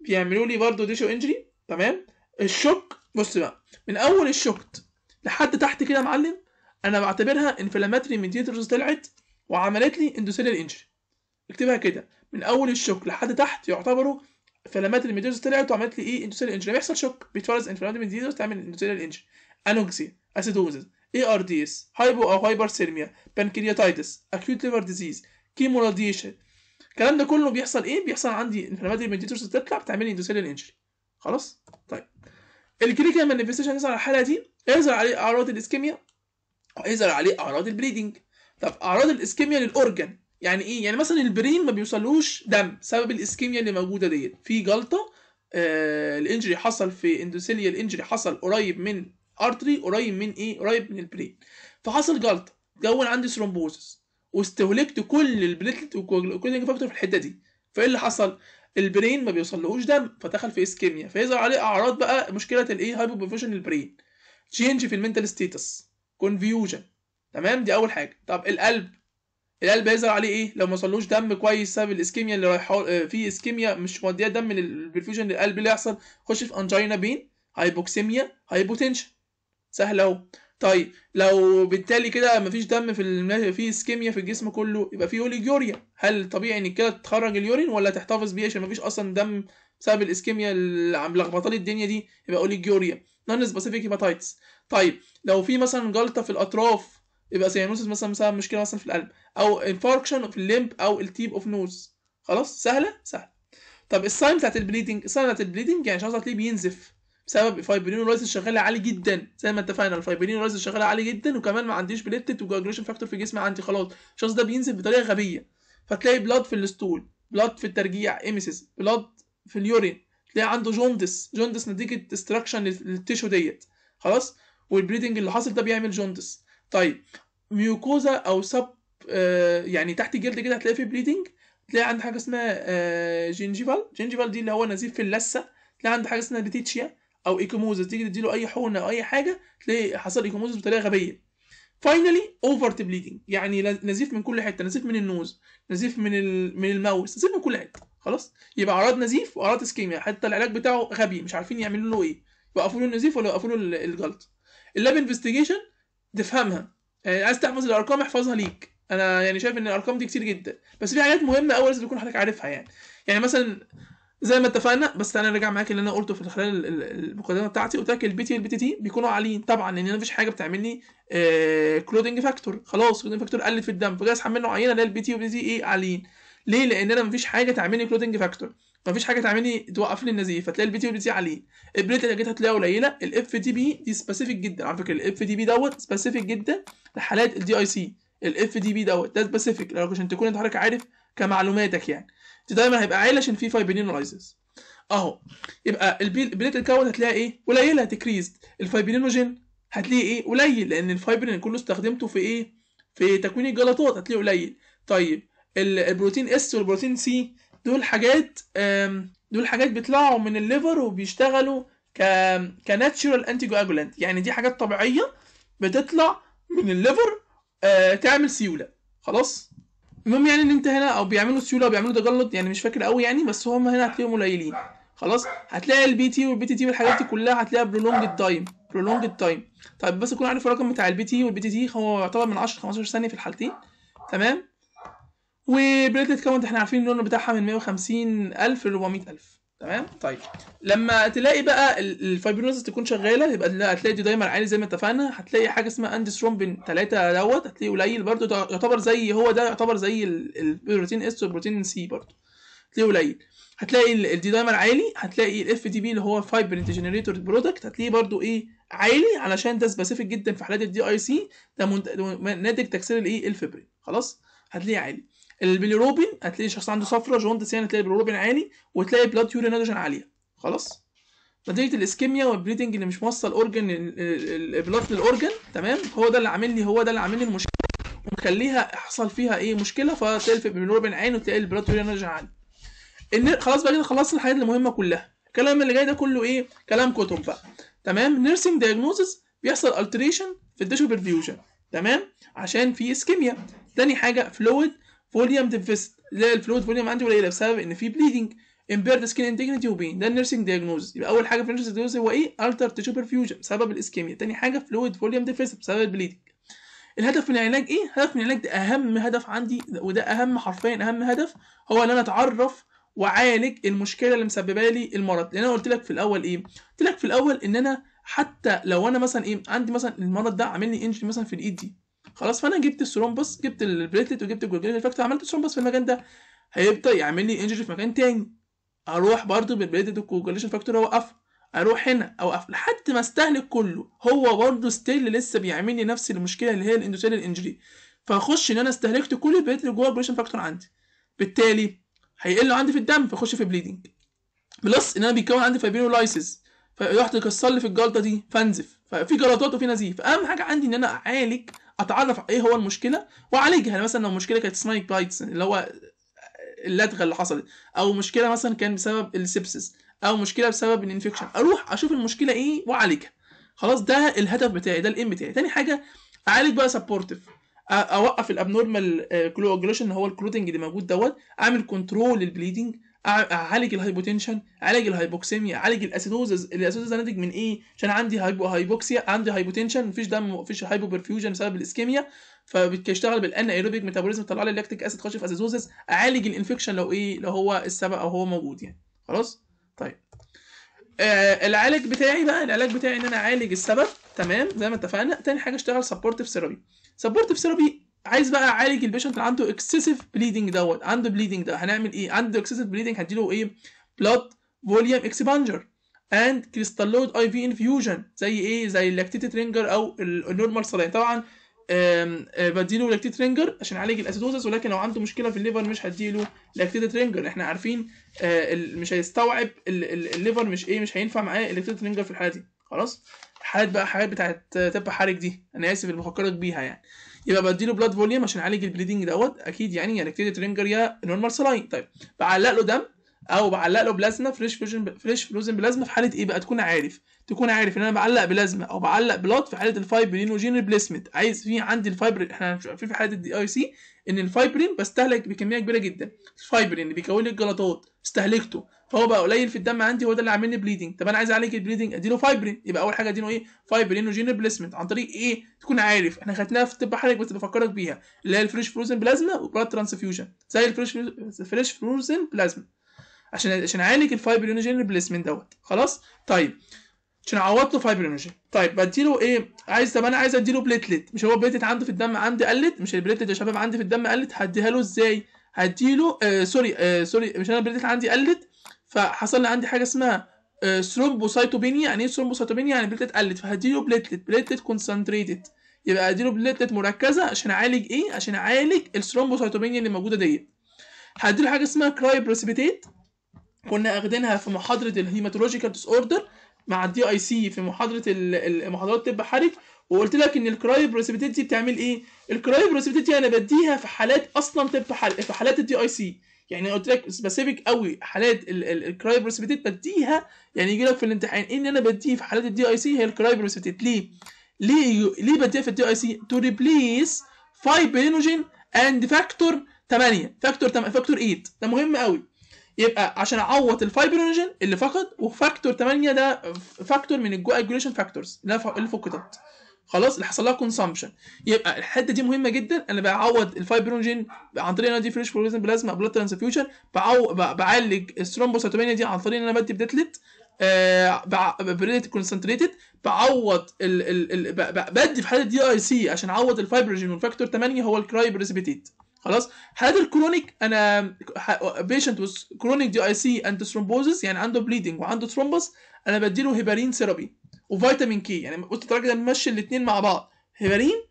Speaker 1: بيعملوا لي برضه ديشو انجري تمام الشوك بص بقى من اول الشوكت لحد تحت كده يا معلم انا بعتبرها انفلاماتري ميديتورز طلعت وعملت لي اندوثيليال انجري اكتبها كده من اول الشوك لحد تحت يعتبروا فلامات ميديتورز طلعت وعملت لي ايه اندوثيليال انجري بيحصل شوك بيتفرز انفلاماتري ميديتورز تعمل اندوثيليال انجري انوكسيا اسيدوزز اي ار دي اس هايبو او هايبر سيرميا بانكرياتايتس اكيوت ليفر ديزيز كيمو راديشن الكلام ده كله بيحصل ايه بيحصل عندي انفلاماتري ميديتورز بتطلع بتعمل لي اندوثيليال انجري خلاص طيب الكلينيكال مانيفستيشن يظهر على الحاله دي يظهر عليه اعراض الاسكيميا ويظهر عليه اعراض البليدنج طب اعراض الاسكيميا للاورجن يعني ايه يعني مثلا البرين ما بيوصلوش دم سبب الاسكيميا اللي موجوده ديت في جلطه آه الانجري حصل في اندوسيليا انجري حصل قريب من ارتري قريب من ايه قريب من البرين فحصل جلطه تكون عندي ثرومبوزس واستهلكت كل البليتلت وكل فاكتور في الحته دي فايه اللي حصل؟ البرين ما بيوصلهوش دم فدخل في اسكيميا فيظهر عليه اعراض بقى مشكله الايه هايبر بيرفوجن البرين تشينج في المنتال ستيتس كونفيوجن تمام دي اول حاجه طب القلب القلب هيظهر عليه ايه لو ما وصلوش دم كويس سبب الاسكيميا اللي رايحه آه، في اسكيميا مش موديه دم للبرفيوجن للقلب اللي يحصل خش في انجينا بين هايبوكسيميا هايبوتنشن سهل اهو طيب لو بالتالي كده مفيش دم في الم... في اسكيميا في الجسم كله يبقى في اوليجوريا هل طبيعي ان كده تخرج اليورين ولا تحتفظ بيه عشان مفيش اصلا دم بسبب الاسكيميا اللي عم لخبطالي الدنيا دي يبقى اوليجوريا نون سبيسيفيك هيباتايتس طيب لو في مثلا جلطه في الاطراف يبقى سيانوسيس مثلا بسبب مشكله مثلا في القلب او انفاركشن في الليمب او التيب اوف نوز خلاص سهله سهله طب الساين بتاعت البليدنج الساين بتاعت البليدنج يعني شخص هتلاقيه بينزف بسبب فايبرين رايز شغاله عالي جدا زي ما اتفقنا الفايبرين رايز شغاله عالي جدا وكمان ما عنديش بليتت وجاجريشن فاكتور في جسمي عندي خلاص الشخص ده بينزل بطريقه غبيه فتلاقي بلاد في الاستول بلاد في الترجيع ايميسيس بلاد في اليورين تلاقي عنده جوندس جوندس نتيجه ديستراكشن للتيشو ديت خلاص والبريدنج اللي حاصل ده بيعمل جوندس طيب ميوكوزا او سب آه يعني تحت الجلد كده هتلاقي فيه بليدنج تلاقي عند حاجه اسمها آه جينجيفال جينجيفال دي اللي هو نزيف في اللثه تلاقي عند حاجه اسمها ريتيتشيا او ايكوموزس تيجي تديله اي حقنه او اي حاجه تلاقي حصل ايكوموزس بطريقه غبيه فاينلي اوفر تبليدنج يعني نزيف من كل حته نزيف من النوز نزيف من من الماوس نزيف من كل حته خلاص يبقى اعراض نزيف واعراض اسكيميا حتى العلاج بتاعه غبي مش عارفين يعملوا له ايه يوقفوا له النزيف ولا يوقفوا له الجلط اللاب انفستيجيشن تفهمها يعني عايز تحفظ الارقام احفظها ليك انا يعني شايف ان الارقام دي كتير جدا بس في حاجات مهمه قوي لازم تكون حضرتك عارفها يعني يعني مثلا زي ما اتفقنا بس انا راجع معاك اللي انا قلته في خلال المقدمه بتاعتي قلت لك البي تي والبي تي تي بيكونوا عاليين طبعا لان انا مفيش حاجه بتعمل لي كلودنج فاكتور خلاص كلودنج فاكتور قلت في الدم فجاي اسحب منه عينه الاقي البي تي والبي تي ايه عاليين ليه لان انا مفيش حاجه تعمل لي كلودنج فاكتور مفيش حاجه تعمل لي توقف لي النزيف فتلاقي البي تي والبي تي عاليين البليت اللي جيت هتلاقيها قليله الاف دي بي دي سبيسيفيك جدا على فكره الاف دي بي دوت سبيسيفيك جدا لحالات الدي اي سي الاف دي بي دوت ده سبيسيفيك لو عشان تكون انت حضرتك عارف كمعلوماتك يعني دي دايما هيبقى عالي عشان في فايبرينين رايزز اهو يبقى البليت الكون هتلاقي ايه قليله تكريزد الفايبرينوجين هتلاقي ايه قليل لان الفايبرين كله استخدمته في ايه في تكوين الجلطات هتلاقيه قليل طيب البروتين اس والبروتين سي دول حاجات دول حاجات بيطلعوا من الليفر وبيشتغلوا ك كناتشورال انتي يعني دي حاجات طبيعيه بتطلع من الليفر آه، تعمل سيوله خلاص المهم يعني ان انت هنا او بيعملوا سيوله او بيعملوا تجلط يعني مش فاكر قوي يعني بس هم هنا هتلاقيهم قليلين خلاص هتلاقي البي تي والبي تي تي والحاجات دي كلها هتلاقيها برولونج تايم برولونج تايم طيب بس اكون عارف الرقم بتاع البي تي والبي تي تي هو يعتبر من 10 15 ثانيه في الحالتين تمام وبليتلت كاونت احنا عارفين اللون بتاعها من 150000 الف ل 400000 الف تمام طيب لما تلاقي بقى الفايبرينوز تكون شغاله يبقى هتلاقي دي دايما عالي زي ما اتفقنا هتلاقي حاجه اسمها اندسترومبين 3 دوت هتلاقيه قليل برده يعتبر زي هو ده يعتبر زي البروتين اس والبروتين سي برده هتلاقيه قليل هتلاقي الدي دايمر عالي هتلاقي الاف دي بي اللي هو فايبر جنريتور برودكت هتلاقيه برده ايه عالي علشان ده سبيسيفيك جدا في حالات الدي اي سي ده ناتج تكسير الايه الفبرين خلاص هتلاقيه عالي البيليروبين هتلاقي شخص عنده صفرة جوندس يعني تلاقي البيليروبين عالي وتلاقي بلاد يوري نيتروجين عالية خلاص نتيجة الاسكيميا والبليدنج اللي مش موصل اورجن البلاد للاورجن تمام هو ده اللي عامل لي هو ده اللي عامل لي المشكلة ومخليها يحصل فيها ايه مشكلة فتلاقي البيليروبين عالي وتلاقي البلاد يوري نيتروجين عالي ان خلاص بقى كده خلصت الحاجات المهمة كلها الكلام اللي جاي ده كله ايه كلام كتب بقى تمام نيرسينج دايجنوزز بيحصل التريشن في الديشو بيرفيوجن تمام عشان في اسكيميا تاني حاجه فلويد فوليوم ديفست لا الفلويد فوليوم عندي قليله بسبب ان في بليدنج امبيرد سكين انتجريتي وبين ده النيرسينج دايجنوز يبقى اول حاجه في النيرسينج دايجنوز هو ايه التر تشو برفيوجن بسبب الاسكيميا تاني حاجه فلويد فوليوم ديفست بسبب البليدنج الهدف من العلاج ايه هدف من العلاج ده اهم هدف عندي وده اهم حرفيا اهم هدف هو ان انا اتعرف واعالج المشكله اللي مسببه لي المرض لان انا قلت لك في الاول ايه قلت لك في الاول ان انا حتى لو انا مثلا ايه عندي مثلا المرض ده عامل لي انجري مثلا في الايد دي خلاص فانا جبت الثرومبس جبت البليتلت وجبت الجلوكوجين فاكتور عملت ثرومبس في المكان ده هيبدا يعمل لي انجري في مكان تاني اروح برضو بالبليتلت والجلوكوجين فاكتور اوقف اروح هنا اوقف لحد ما استهلك كله هو برضه ستيل لسه بيعمل لي نفس المشكله اللي هي الاندوثيليال انجري فاخش ان انا استهلكت كل البليتلت اللي جوه البريشن فاكتور عندي بالتالي هيقل عندي في الدم فاخش في بليدنج بلس ان انا بيتكون عندي فايبينولايسيس فرحت كسر لي في الجلطه دي فانزف ففي جلطات وفي نزيف فاهم حاجه عندي ان انا اعالج اتعرف ايه هو المشكله واعالجها يعني مثلا لو المشكله كانت سنايك بايتس اللي هو اللدغه اللي حصلت او مشكله مثلا كان بسبب السبسس او مشكله بسبب الانفكشن اروح اشوف المشكله ايه واعالجها خلاص ده الهدف بتاعي ده الام بتاعي تاني حاجه اعالج بقى سبورتيف اوقف الابنورمال آه، جلوشن اللي هو الكلوتنج اللي موجود دوت اعمل كنترول للبليدنج اعالج الهايبوتنشن اعالج الهايبوكسيميا اعالج الاسيدوزز الاسيدوزز ناتج من ايه عشان عندي هايبو هايبوكسيا عندي هايبوتنشن مفيش دم مفيش هايبو برفيوجن بسبب الاسكيميا فبتشتغل بالان ايروبيك ميتابوليزم طلع لي اللاكتيك اسيد خش في اسيدوزز اعالج الانفكشن لو ايه لو هو السبب او هو موجود يعني خلاص طيب آه العلاج بتاعي بقى العلاج بتاعي ان انا اعالج السبب تمام زي ما اتفقنا تاني حاجه اشتغل سبورتيف ثيرابي سبورتيف ثيرابي عايز بقى اعالج البيشنت اللي عنده اكسسيف بليدنج دوت عنده بليدنج ده هنعمل ايه عنده اكسسيف بليدنج هديله ايه بلاد فوليوم اكسبانجر اند كريستالويد اي في انفيوجن زي ايه زي اللاكتيت رينجر او النورمال سلاين طبعا آه، بديله لاكتيت رينجر عشان يعالج الاسيدوزس ولكن لو عنده مشكله في الليفر مش هديله لاكتيت رينجر احنا عارفين آه، مش هيستوعب الليفر مش ايه مش هينفع معاه اللاكتيت رينجر في الحاله دي خلاص حالات بقى حالات بتاعت تب حرج دي انا اسف اللي بفكرك بيها يعني يبقى بديله بلاد فوليوم عشان اعالج البليدنج دوت اكيد يعني, يعني يا كتير ترينجر يا نورمال سلاين طيب بعلق له دم او بعلق له بلازما فريش فيجن فريش فلوزن بلازما في حاله ايه بقى تكون عارف تكون عارف ان انا بعلق بلازما او بعلق بلاد في حاله الفايبرينوجين ريبليسمنت عايز في عندي الفايبرين احنا شايفين في حاله الدي اي سي ان الفايبرين بستهلك بكميه كبيره جدا الفايبرين اللي بيكون لي الجلطات استهلكته فهو بقى قليل في الدم عندي هو ده اللي عامل لي بليدنج طب انا عايز اعالج البليدنج اديله فايبرين يبقى اول حاجه اديله ايه وجين ريبليسمنت عن طريق ايه تكون عارف احنا خدناها في طب حضرتك بس بفكرك بيها اللي هي الفريش فروزن بلازما وبلاد ترانسفيوجن زي الفريش فريش فروزن بلازما عشان عشان اعالج وجين ريبليسمنت دوت خلاص طيب عشان اعوض له فايبرينوجين طيب بديله ايه عايز طب انا عايز اديله بليتلت مش هو بليتلت عنده في الدم عندي قلت مش البليتلت يا شباب عندي في الدم قلت هديها له ازاي هديله آه سوري آه سوري مش انا البليتلت عندي قلت فحصل لي عندي حاجه اسمها ثرومبوسايتوبينيا آه، يعني ايه ثرومبوسايتوبينيا يعني بليتلت قلت فهديله بليتلت بليتلت كونسنتريتد يبقى اديله بليتلت مركزه عشان اعالج ايه عشان اعالج الثرومبوسايتوبينيا اللي موجوده ديت هديله حاجه اسمها بريسيبيتيت كنا اخدينها في محاضره الهيماتولوجيكال ديس اوردر مع الدي اي سي في محاضره محاضرات الطب حرج وقلت لك ان بريسيبيتيت دي بتعمل ايه الكراي دي انا بديها في حالات اصلا طب حرج في حالات الدي اي سي يعني قلت لك سبيسيفيك قوي حالات الكراي بريسبيتيت بديها يعني يجي لك في الامتحان ان انا بديه في حالات الدي اي سي هي الكراي بريسبيتيت ليه؟ ليه ليه بديها في الدي اي سي؟ تو ريبليس فايبرينوجين اند فاكتور 8 فاكتور 8 فاكتور 8 ده مهم قوي يبقى عشان اعوض الفايبرينوجين اللي فقد وفاكتور 8 ده فاكتور من الجواكيوليشن فاكتورز اللي فقدت خلاص اللي حصل لها كونسامبشن يبقى الحته دي مهمه جدا انا بعوض الفايبرونجين عن طريق ان انا دي فريش بروتين بلازما بلاد ترانسفيوجن بعالج الثرومبوسيتومينيا دي عن طريق ان انا بدي بدتلت آه بريدت كونسنتريتد بعوض ال ال ال بدي في حاله دي اي سي عشان اعوض الفايبرونجين والفاكتور 8 هو الكراي بريسبيتيت خلاص حاله الكرونيك انا بيشنت كرونيك دي اي سي اند ثرومبوزس يعني عنده بليدنج وعنده ثرومبوس انا بديله هيبارين ثيرابي وفيتامين كي يعني قلت للراجل ده نمشي الاثنين مع بعض هبارين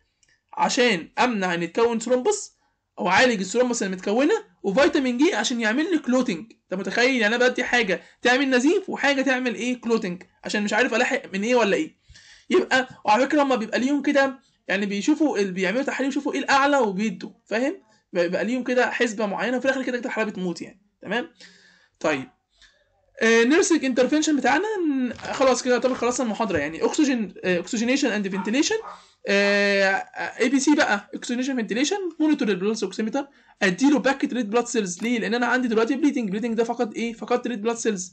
Speaker 1: عشان امنع ان يتكون ثرومبس او اعالج الثرومبس اللي متكونه وفيتامين جي عشان يعمل لي كلوتنج انت متخيل يعني انا بدي حاجه تعمل نزيف وحاجه تعمل ايه كلوتنج عشان مش عارف الاحق من ايه ولا ايه يبقى وعلى فكره هم بيبقى ليهم كده يعني بيشوفوا بيعملوا تحاليل يشوفوا ايه الاعلى وبيدوا فاهم بيبقى ليهم كده حسبه معينه وفي الاخر كده كده الحاله بتموت يعني تمام طيب نيرسك آه، انترفنشن بتاعنا خلاص كده يعتبر خلصنا المحاضره يعني اكسجين اكسجينيشن اند فنتيليشن اي بي سي بقى اكسجينيشن فنتيليشن مونيتور البلس اوكسيمتر اديله باكت ريد بلاد سيلز ليه؟ لان انا عندي دلوقتي بليدنج بليدنج ده فقط ايه؟ فقط ريد بلاد سيلز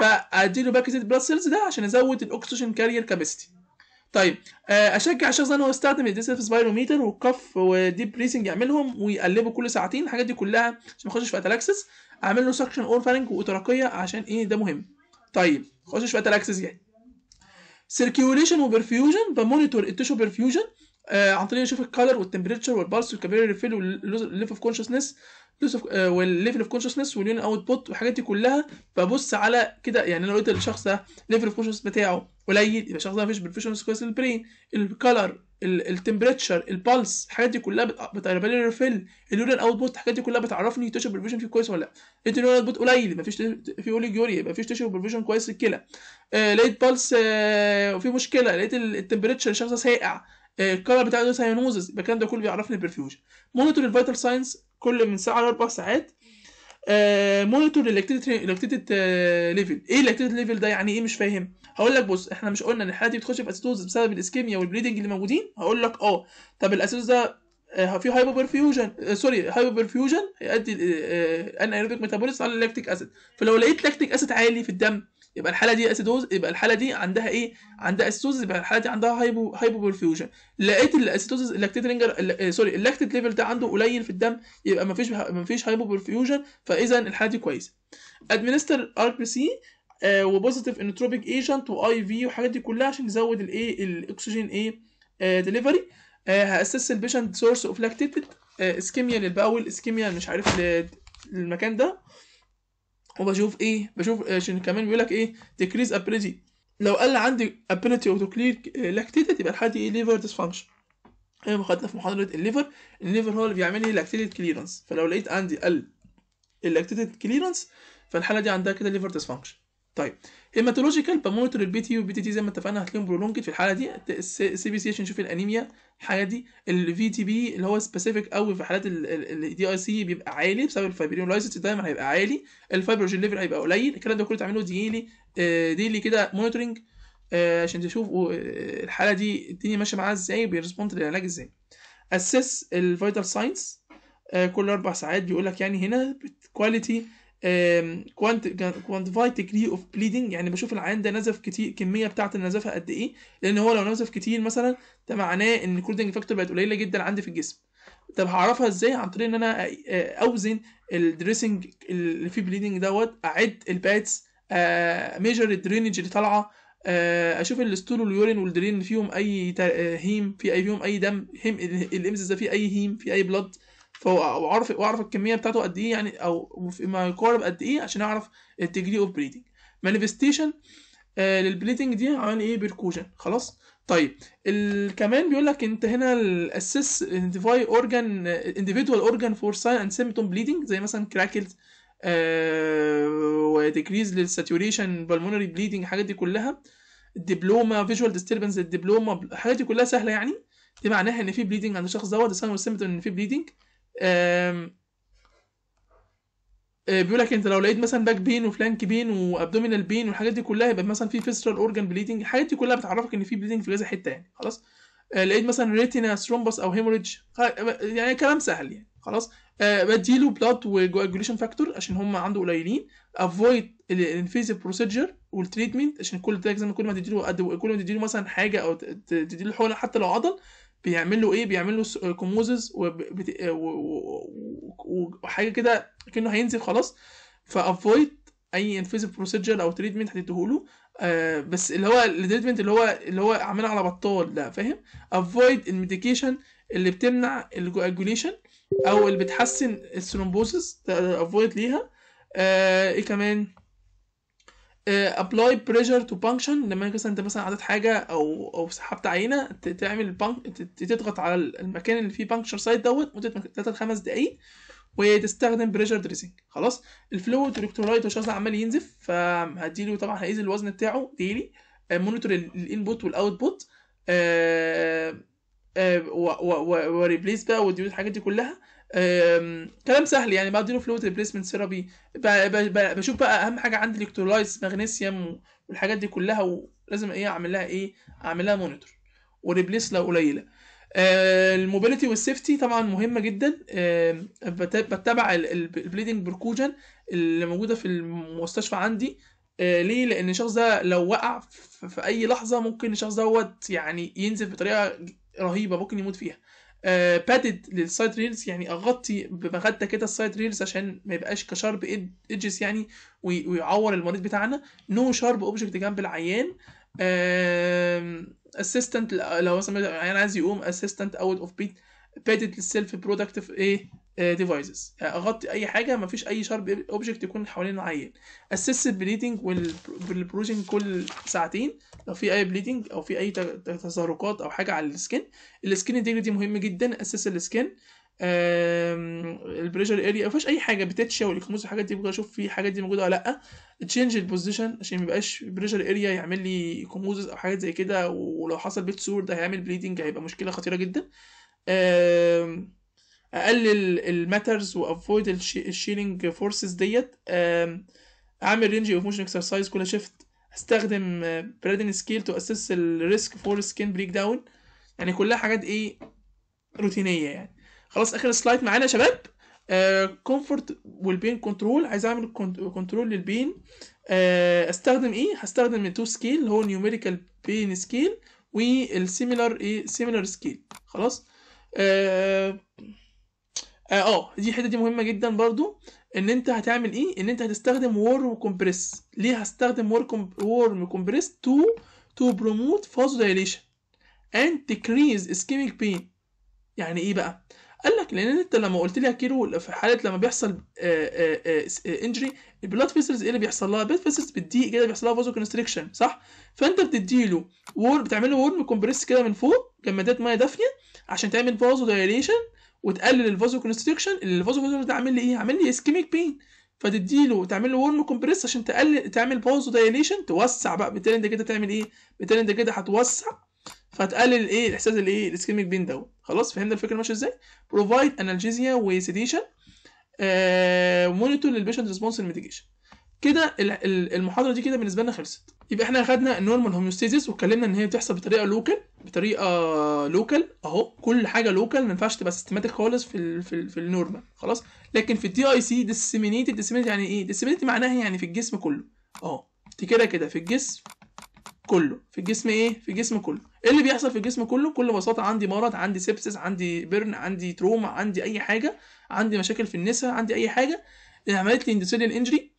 Speaker 1: فاديله باكت ريد بلاد سيلز ده عشان ازود الاكسجين كارير كاباسيتي طيب آه، اشجع الشخص ان هو يستخدم الديسيف سبايروميتر والكف والديب بريسنج يعملهم ويقلبه كل ساعتين الحاجات دي كلها عشان ما يخشش في اتلاكسس اعمل له سكشن اورفالنج واتراكيه عشان ايه ده مهم طيب خش شويه تراكسز يعني سيركيوليشن وبرفيوجن بمونيتور التشو برفيوجن آه عن طريق اشوف الكالر والتمبريتشر والبالس والكابيلاري ريفيل والليف اوف كونشسنس والليفل اوف كونشسنس واليون اوت بوت والحاجات دي كلها ببص على كده يعني انا لقيت الشخص ده ليفل اوف كونشسنس بتاعه قليل يبقى الشخص ده مفيش برفيشنس كويس للبرين الكالر التمبريتشر البلس الحاجات دي كلها بتعرف لي الريفيل اليورين اوتبوت الحاجات دي كلها بتعرفني تشرب البرفيوجن فيه كويس ولا لا لقيت اليورين اوتبوت قليل مفيش في اوليجوريا يبقى مفيش تشرب البرفيوجن كويس للكلى آه، لقيت بلس آه وفي مشكله لقيت التمبريتشر شخص ساقع آه، الكلر بتاعه ساينوزز يبقى الكلام ده كله بيعرفني البرفيوجن مونيتور الفيتال ساينس كل من ساعه لاربع ساعات مونيتور الاكتيتد ليفل ايه الاكتيتد ليفل ده يعني ايه مش فاهم هقول لك بص احنا مش قلنا ان الحاله دي بتخش في اسيتوز بسبب الاسكيميا والبليدنج اللي موجودين هقول لك اه طب الاسيتوز ده آه، في هايبر برفيوجن سوري هايبر برفيوجن هيؤدي ان ايروبيك ميتابوليزم على اللاكتيك اسيد فلو لقيت لاكتيك اسيد عالي في الدم يبقى الحاله دي اسيدوز يبقى الحاله دي عندها ايه عندها اسيدوز يبقى الحاله دي عندها هايبو هايبو برفيوجن لقيت الاسيدوز اللاكتيت رينجر سوري اللاكتيت ليفل ده عنده قليل في الدم يبقى مفيش مفيش هايبو برفيوجن فاذا الحاله دي كويسه ادمنستر ار بي سي وبوزيتيف انتروبيك ايجنت واي في والحاجات دي كلها عشان نزود الايه الاكسجين ايه ديليفري إيه؟ آه، آه، هاسس البيشنت سورس اوف لاكتيت اسكيميا للباول اسكيميا مش عارف المكان ده وبشوف ايه بشوف عشان آه، كمان بيقول لك ايه decrease ability لو قل عندي ability to clear lactated يبقى الحاله دي liver dysfunction ما خدنا في محاضره الليفر الليفر هو اللي بيعمل لي لاكتيتد كليرنس فلو لقيت عندي قل اللاكتيتد كليرنس فالحاله دي عندها كده ليفر ديسفانكشن طيب هيماتولوجيكال بمونيتور البي تي والبي تي تي زي ما اتفقنا هتلاقيهم برولونجد في الحاله دي السي بي سي عشان نشوف الانيميا الحاجه دي الفي تي بي اللي هو سبيسيفيك قوي في حالات الدي اي سي بيبقى عالي بسبب الفايبرينولايسيس دايما هيبقى عالي الفايبروجين ليفل هيبقى قليل الكلام ده كله تعمله ديلي ديلي كده مونيتورنج آه، عشان تشوف آه، الحاله دي الدنيا ماشيه معاها ازاي وبيرسبوند للعلاج ازاي اسس الفيتال ساينس كل اربع ساعات بيقول لك يعني هنا كواليتي كوانتيفاي ديجري اوف بليدنج يعني بشوف العيان ده نزف كتير الكميه بتاعه النزافه قد ايه لان هو لو نزف كتير مثلا ده معناه ان الكولدنج فاكتور بقت قليله جدا عندي في الجسم طب هعرفها ازاي عن طريق ان انا اوزن الدريسنج اللي فيه بليدنج دوت اعد الباتس ميجر الدرينج اللي طالعه اشوف الستول واليورين والدرين فيهم اي هيم في اي فيهم اي دم هيم الامز ده فيه اي هيم في اي بلد فهو واعرف واعرف الكميه بتاعته قد ايه يعني او ما يقارب قد ايه عشان اعرف الديجري اوف بريدنج مانيفستيشن للبليدنج دي عن ايه بيركوجن خلاص طيب كمان بيقول لك انت هنا الاسس ايدنتيفاي اورجان انديفيدوال اورجان فور ساين اند سيمتوم بليدنج زي مثلا كراكلز وديكريز للساتوريشن بالمونري بليدنج الحاجات دي كلها الدبلوما فيجوال ديستربنس الدبلوما الحاجات دي كلها سهله يعني دي معناها ان في بليدنج عند الشخص دوت الساين سيمتوم ان في بليدنج آه، بيقول لك انت لو لقيت مثلا باك بين وفلانك بين وابدومينال بين والحاجات دي كلها يبقى مثلا في فيسترال اورجان بليدنج الحاجات دي كلها بتعرفك ان في بليدنج في كذا حته يعني خلاص آه، لقيت مثلا ريتينا ثرومبس او هيموريدج يعني كلام سهل يعني خلاص آه، بديله بلاد وجوجليشن فاكتور عشان هم عنده قليلين افويد الانفيزيف بروسيجر والتريتمنت عشان كل ده زي ما كل ما تديله كل ما تديله مثلا حاجه او تديله حقنه حتى لو عضل بيعمل له ايه بيعمل له كوموزز آه، وحاجه كده كانه هينزل خلاص فافويد اي انفيزيف بروسيجر او تريتمنت هتديهوله له آه، بس اللي هو التريتمنت اللي هو اللي هو عامله على بطال ده فاهم افويد الميديكيشن اللي بتمنع الجوليشن او اللي بتحسن الثرومبوسس افويد ليها آه، ايه كمان ابلاي بريشر تو بانكشن لما مثلا انت مثلا عدت حاجه او او سحبت عينه تعمل بانك تضغط على المكان اللي فيه بانكشر سايت دوت مده 3 ل 5 دقائق وتستخدم بريشر دريسنج خلاص الفلويد الكترولايت شخص عمال ينزف فهديله طبعا هيقيس الوزن بتاعه ديلي مونيتور الانبوت والاوتبوت وريبليس بقى ودي الحاجات دي كلها كلام سهل يعني بديله فلويد ريبليسمنت ثيرابي بشوف بقى اهم حاجه عندي الكترولايتس مغنيسيوم والحاجات دي كلها ولازم ايه اعمل لها ايه اعمل لها مونيتور وريبليس لو قليله أه، الموبيليتي والسيفتي طبعا مهمه جدا أه، بتبع البليدنج بركوجن اللي موجوده في المستشفى عندي أه، ليه لان الشخص ده لو وقع في اي لحظه ممكن الشخص دوت يعني ينزل بطريقه رهيبه ممكن يموت فيها بادد للسايد ريلز يعني اغطي بمخده كده السايد ريلز عشان ما يبقاش كشارب ايدجز يعني ويعور المريض بتاعنا نو شارب اوبجكت جنب العيان اسيستنت لو مثلا العيان عايز يقوم اسيستنت اوت اوف بيت بادد للسيلف برودكتيف ايه ديفايسز آه، آه، اغطي اي حاجه مفيش اي شارب اوبجكت يكون حوالين العيان اسس البليدنج والبروجنج كل ساعتين لو في اي بليدنج او في اي تسرقات او حاجه على السكن السكن انتجريتي مهم جدا اسس السكن البريشر اريا ما فيش اي حاجه بتتشا والكموز والحاجات دي بقى اشوف في حاجات دي موجوده ولا لا تشينج البوزيشن عشان ميبقاش بريشر اريا يعمل لي كوموزز او حاجات زي كده ولو حصل بيت سور ده هيعمل بليدنج هيبقى مشكله خطيره جدا اقلل الماترز وافويد الشيلنج فورسز ديت اعمل رينج اوف موشن اكسرسايز كل شيفت استخدم بريدن سكيل تو اسس الريسك فور سكين بريك داون يعني كلها حاجات ايه روتينيه يعني خلاص اخر سلايد معانا يا شباب كومفورت والبين كنترول عايز اعمل كنترول للبين آه، استخدم ايه هستخدم التو سكيل اللي هو نيوميريكال بين سكيل والسيميلر ايه سيميلر سكيل خلاص آه، آه،, اه اه دي حته دي مهمه جدا برضو ان انت هتعمل ايه ان انت هتستخدم وورم كومبريس ليه هستخدم وورم كومبريس تو تو بروموت فازو دايليشن اند decrease اسكيميك بين يعني ايه بقى قال لك لان انت لما قلت لي يا كيرو في حاله لما بيحصل انجري البلاد فيسلز ايه اللي بيحصل لها؟ البلاد فيسلز بتضيق كده بيحصل لها فازو كونستريكشن صح؟ فانت بتدي له وورم بتعمل له وورم كومبريس كده من فوق جمادات ميه دافيه عشان تعمل فازو دايليشن وتقلل الفازو كونستريكشن اللي الفازو كونستريكشن ده عامل لي ايه؟ عامل لي اسكيميك بين فتدي له تعمل له ورم كومبريس عشان تقلل تعمل فازو دايليشن توسع بقى بالتالي انت كده تعمل ايه؟ بالتالي انت كده هتوسع فهتقلل الايه الاحساس الايه الاسكيميك بين دوت خلاص فهمنا الفكره ماشيه ازاي بروفايد انالجيزيا وسيديشن مونيتور للبيشنت ريسبونس الميتيجيشن كده المحاضره دي كده بالنسبه لنا خلصت يبقى احنا خدنا النورمال هوميوستيزيس واتكلمنا ان هي بتحصل بطريقه لوكال بطريقه لوكال اهو كل حاجه لوكال ما ينفعش تبقى سيستماتيك خالص في الـ في, في النورمال خلاص لكن في الدي اي سي ديسيمينيتد ديسيمينيتد يعني ايه ديسيمينيتد معناها يعني في الجسم كله اهو دي كده كده في الجسم كله في الجسم ايه في الجسم كله ايه اللي بيحصل في الجسم كله بكل بساطه عندي مرض عندي سبسس عندي بيرن عندي تروما عندي اي حاجه عندي مشاكل في النساء عندي اي حاجه عملت لي اندوثيليال انجري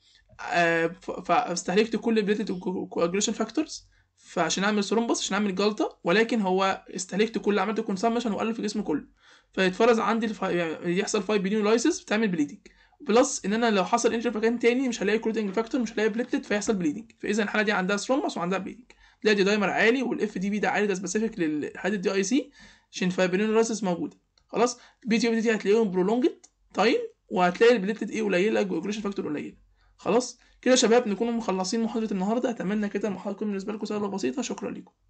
Speaker 1: آه، فاستهلكت كل البليتلت كواجريشن فاكتورز فعشان اعمل ثرومبس عشان اعمل جلطه ولكن هو استهلكت كل عملت كونسمشن وقلل في الجسم كله فيتفرز عندي الف... يعني يحصل فايف بليون بتعمل بليدنج بلس ان انا لو حصل انجري في مكان تاني مش هلاقي كلوتنج فاكتور مش هلاقي بليتلت فيحصل بليدنج فاذا الحاله دي عندها ثرومبس وعندها بليدنج تلاقي دي دايمر عالي والاف دي بي ده عالي ده سبيسيفيك للحاله الدي اي سي عشان فايبرينولايسيس موجوده خلاص بي تي دي هتلاقيهم برولونجد تايم وهتلاقي البليتد ايه قليله الجلوكيشن فاكتور قليل خلاص كده يا شباب نكون مخلصين محاضره النهارده اتمنى كده المحاضره تكون بالنسبه لكم سهله وبسيطه شكرا لكم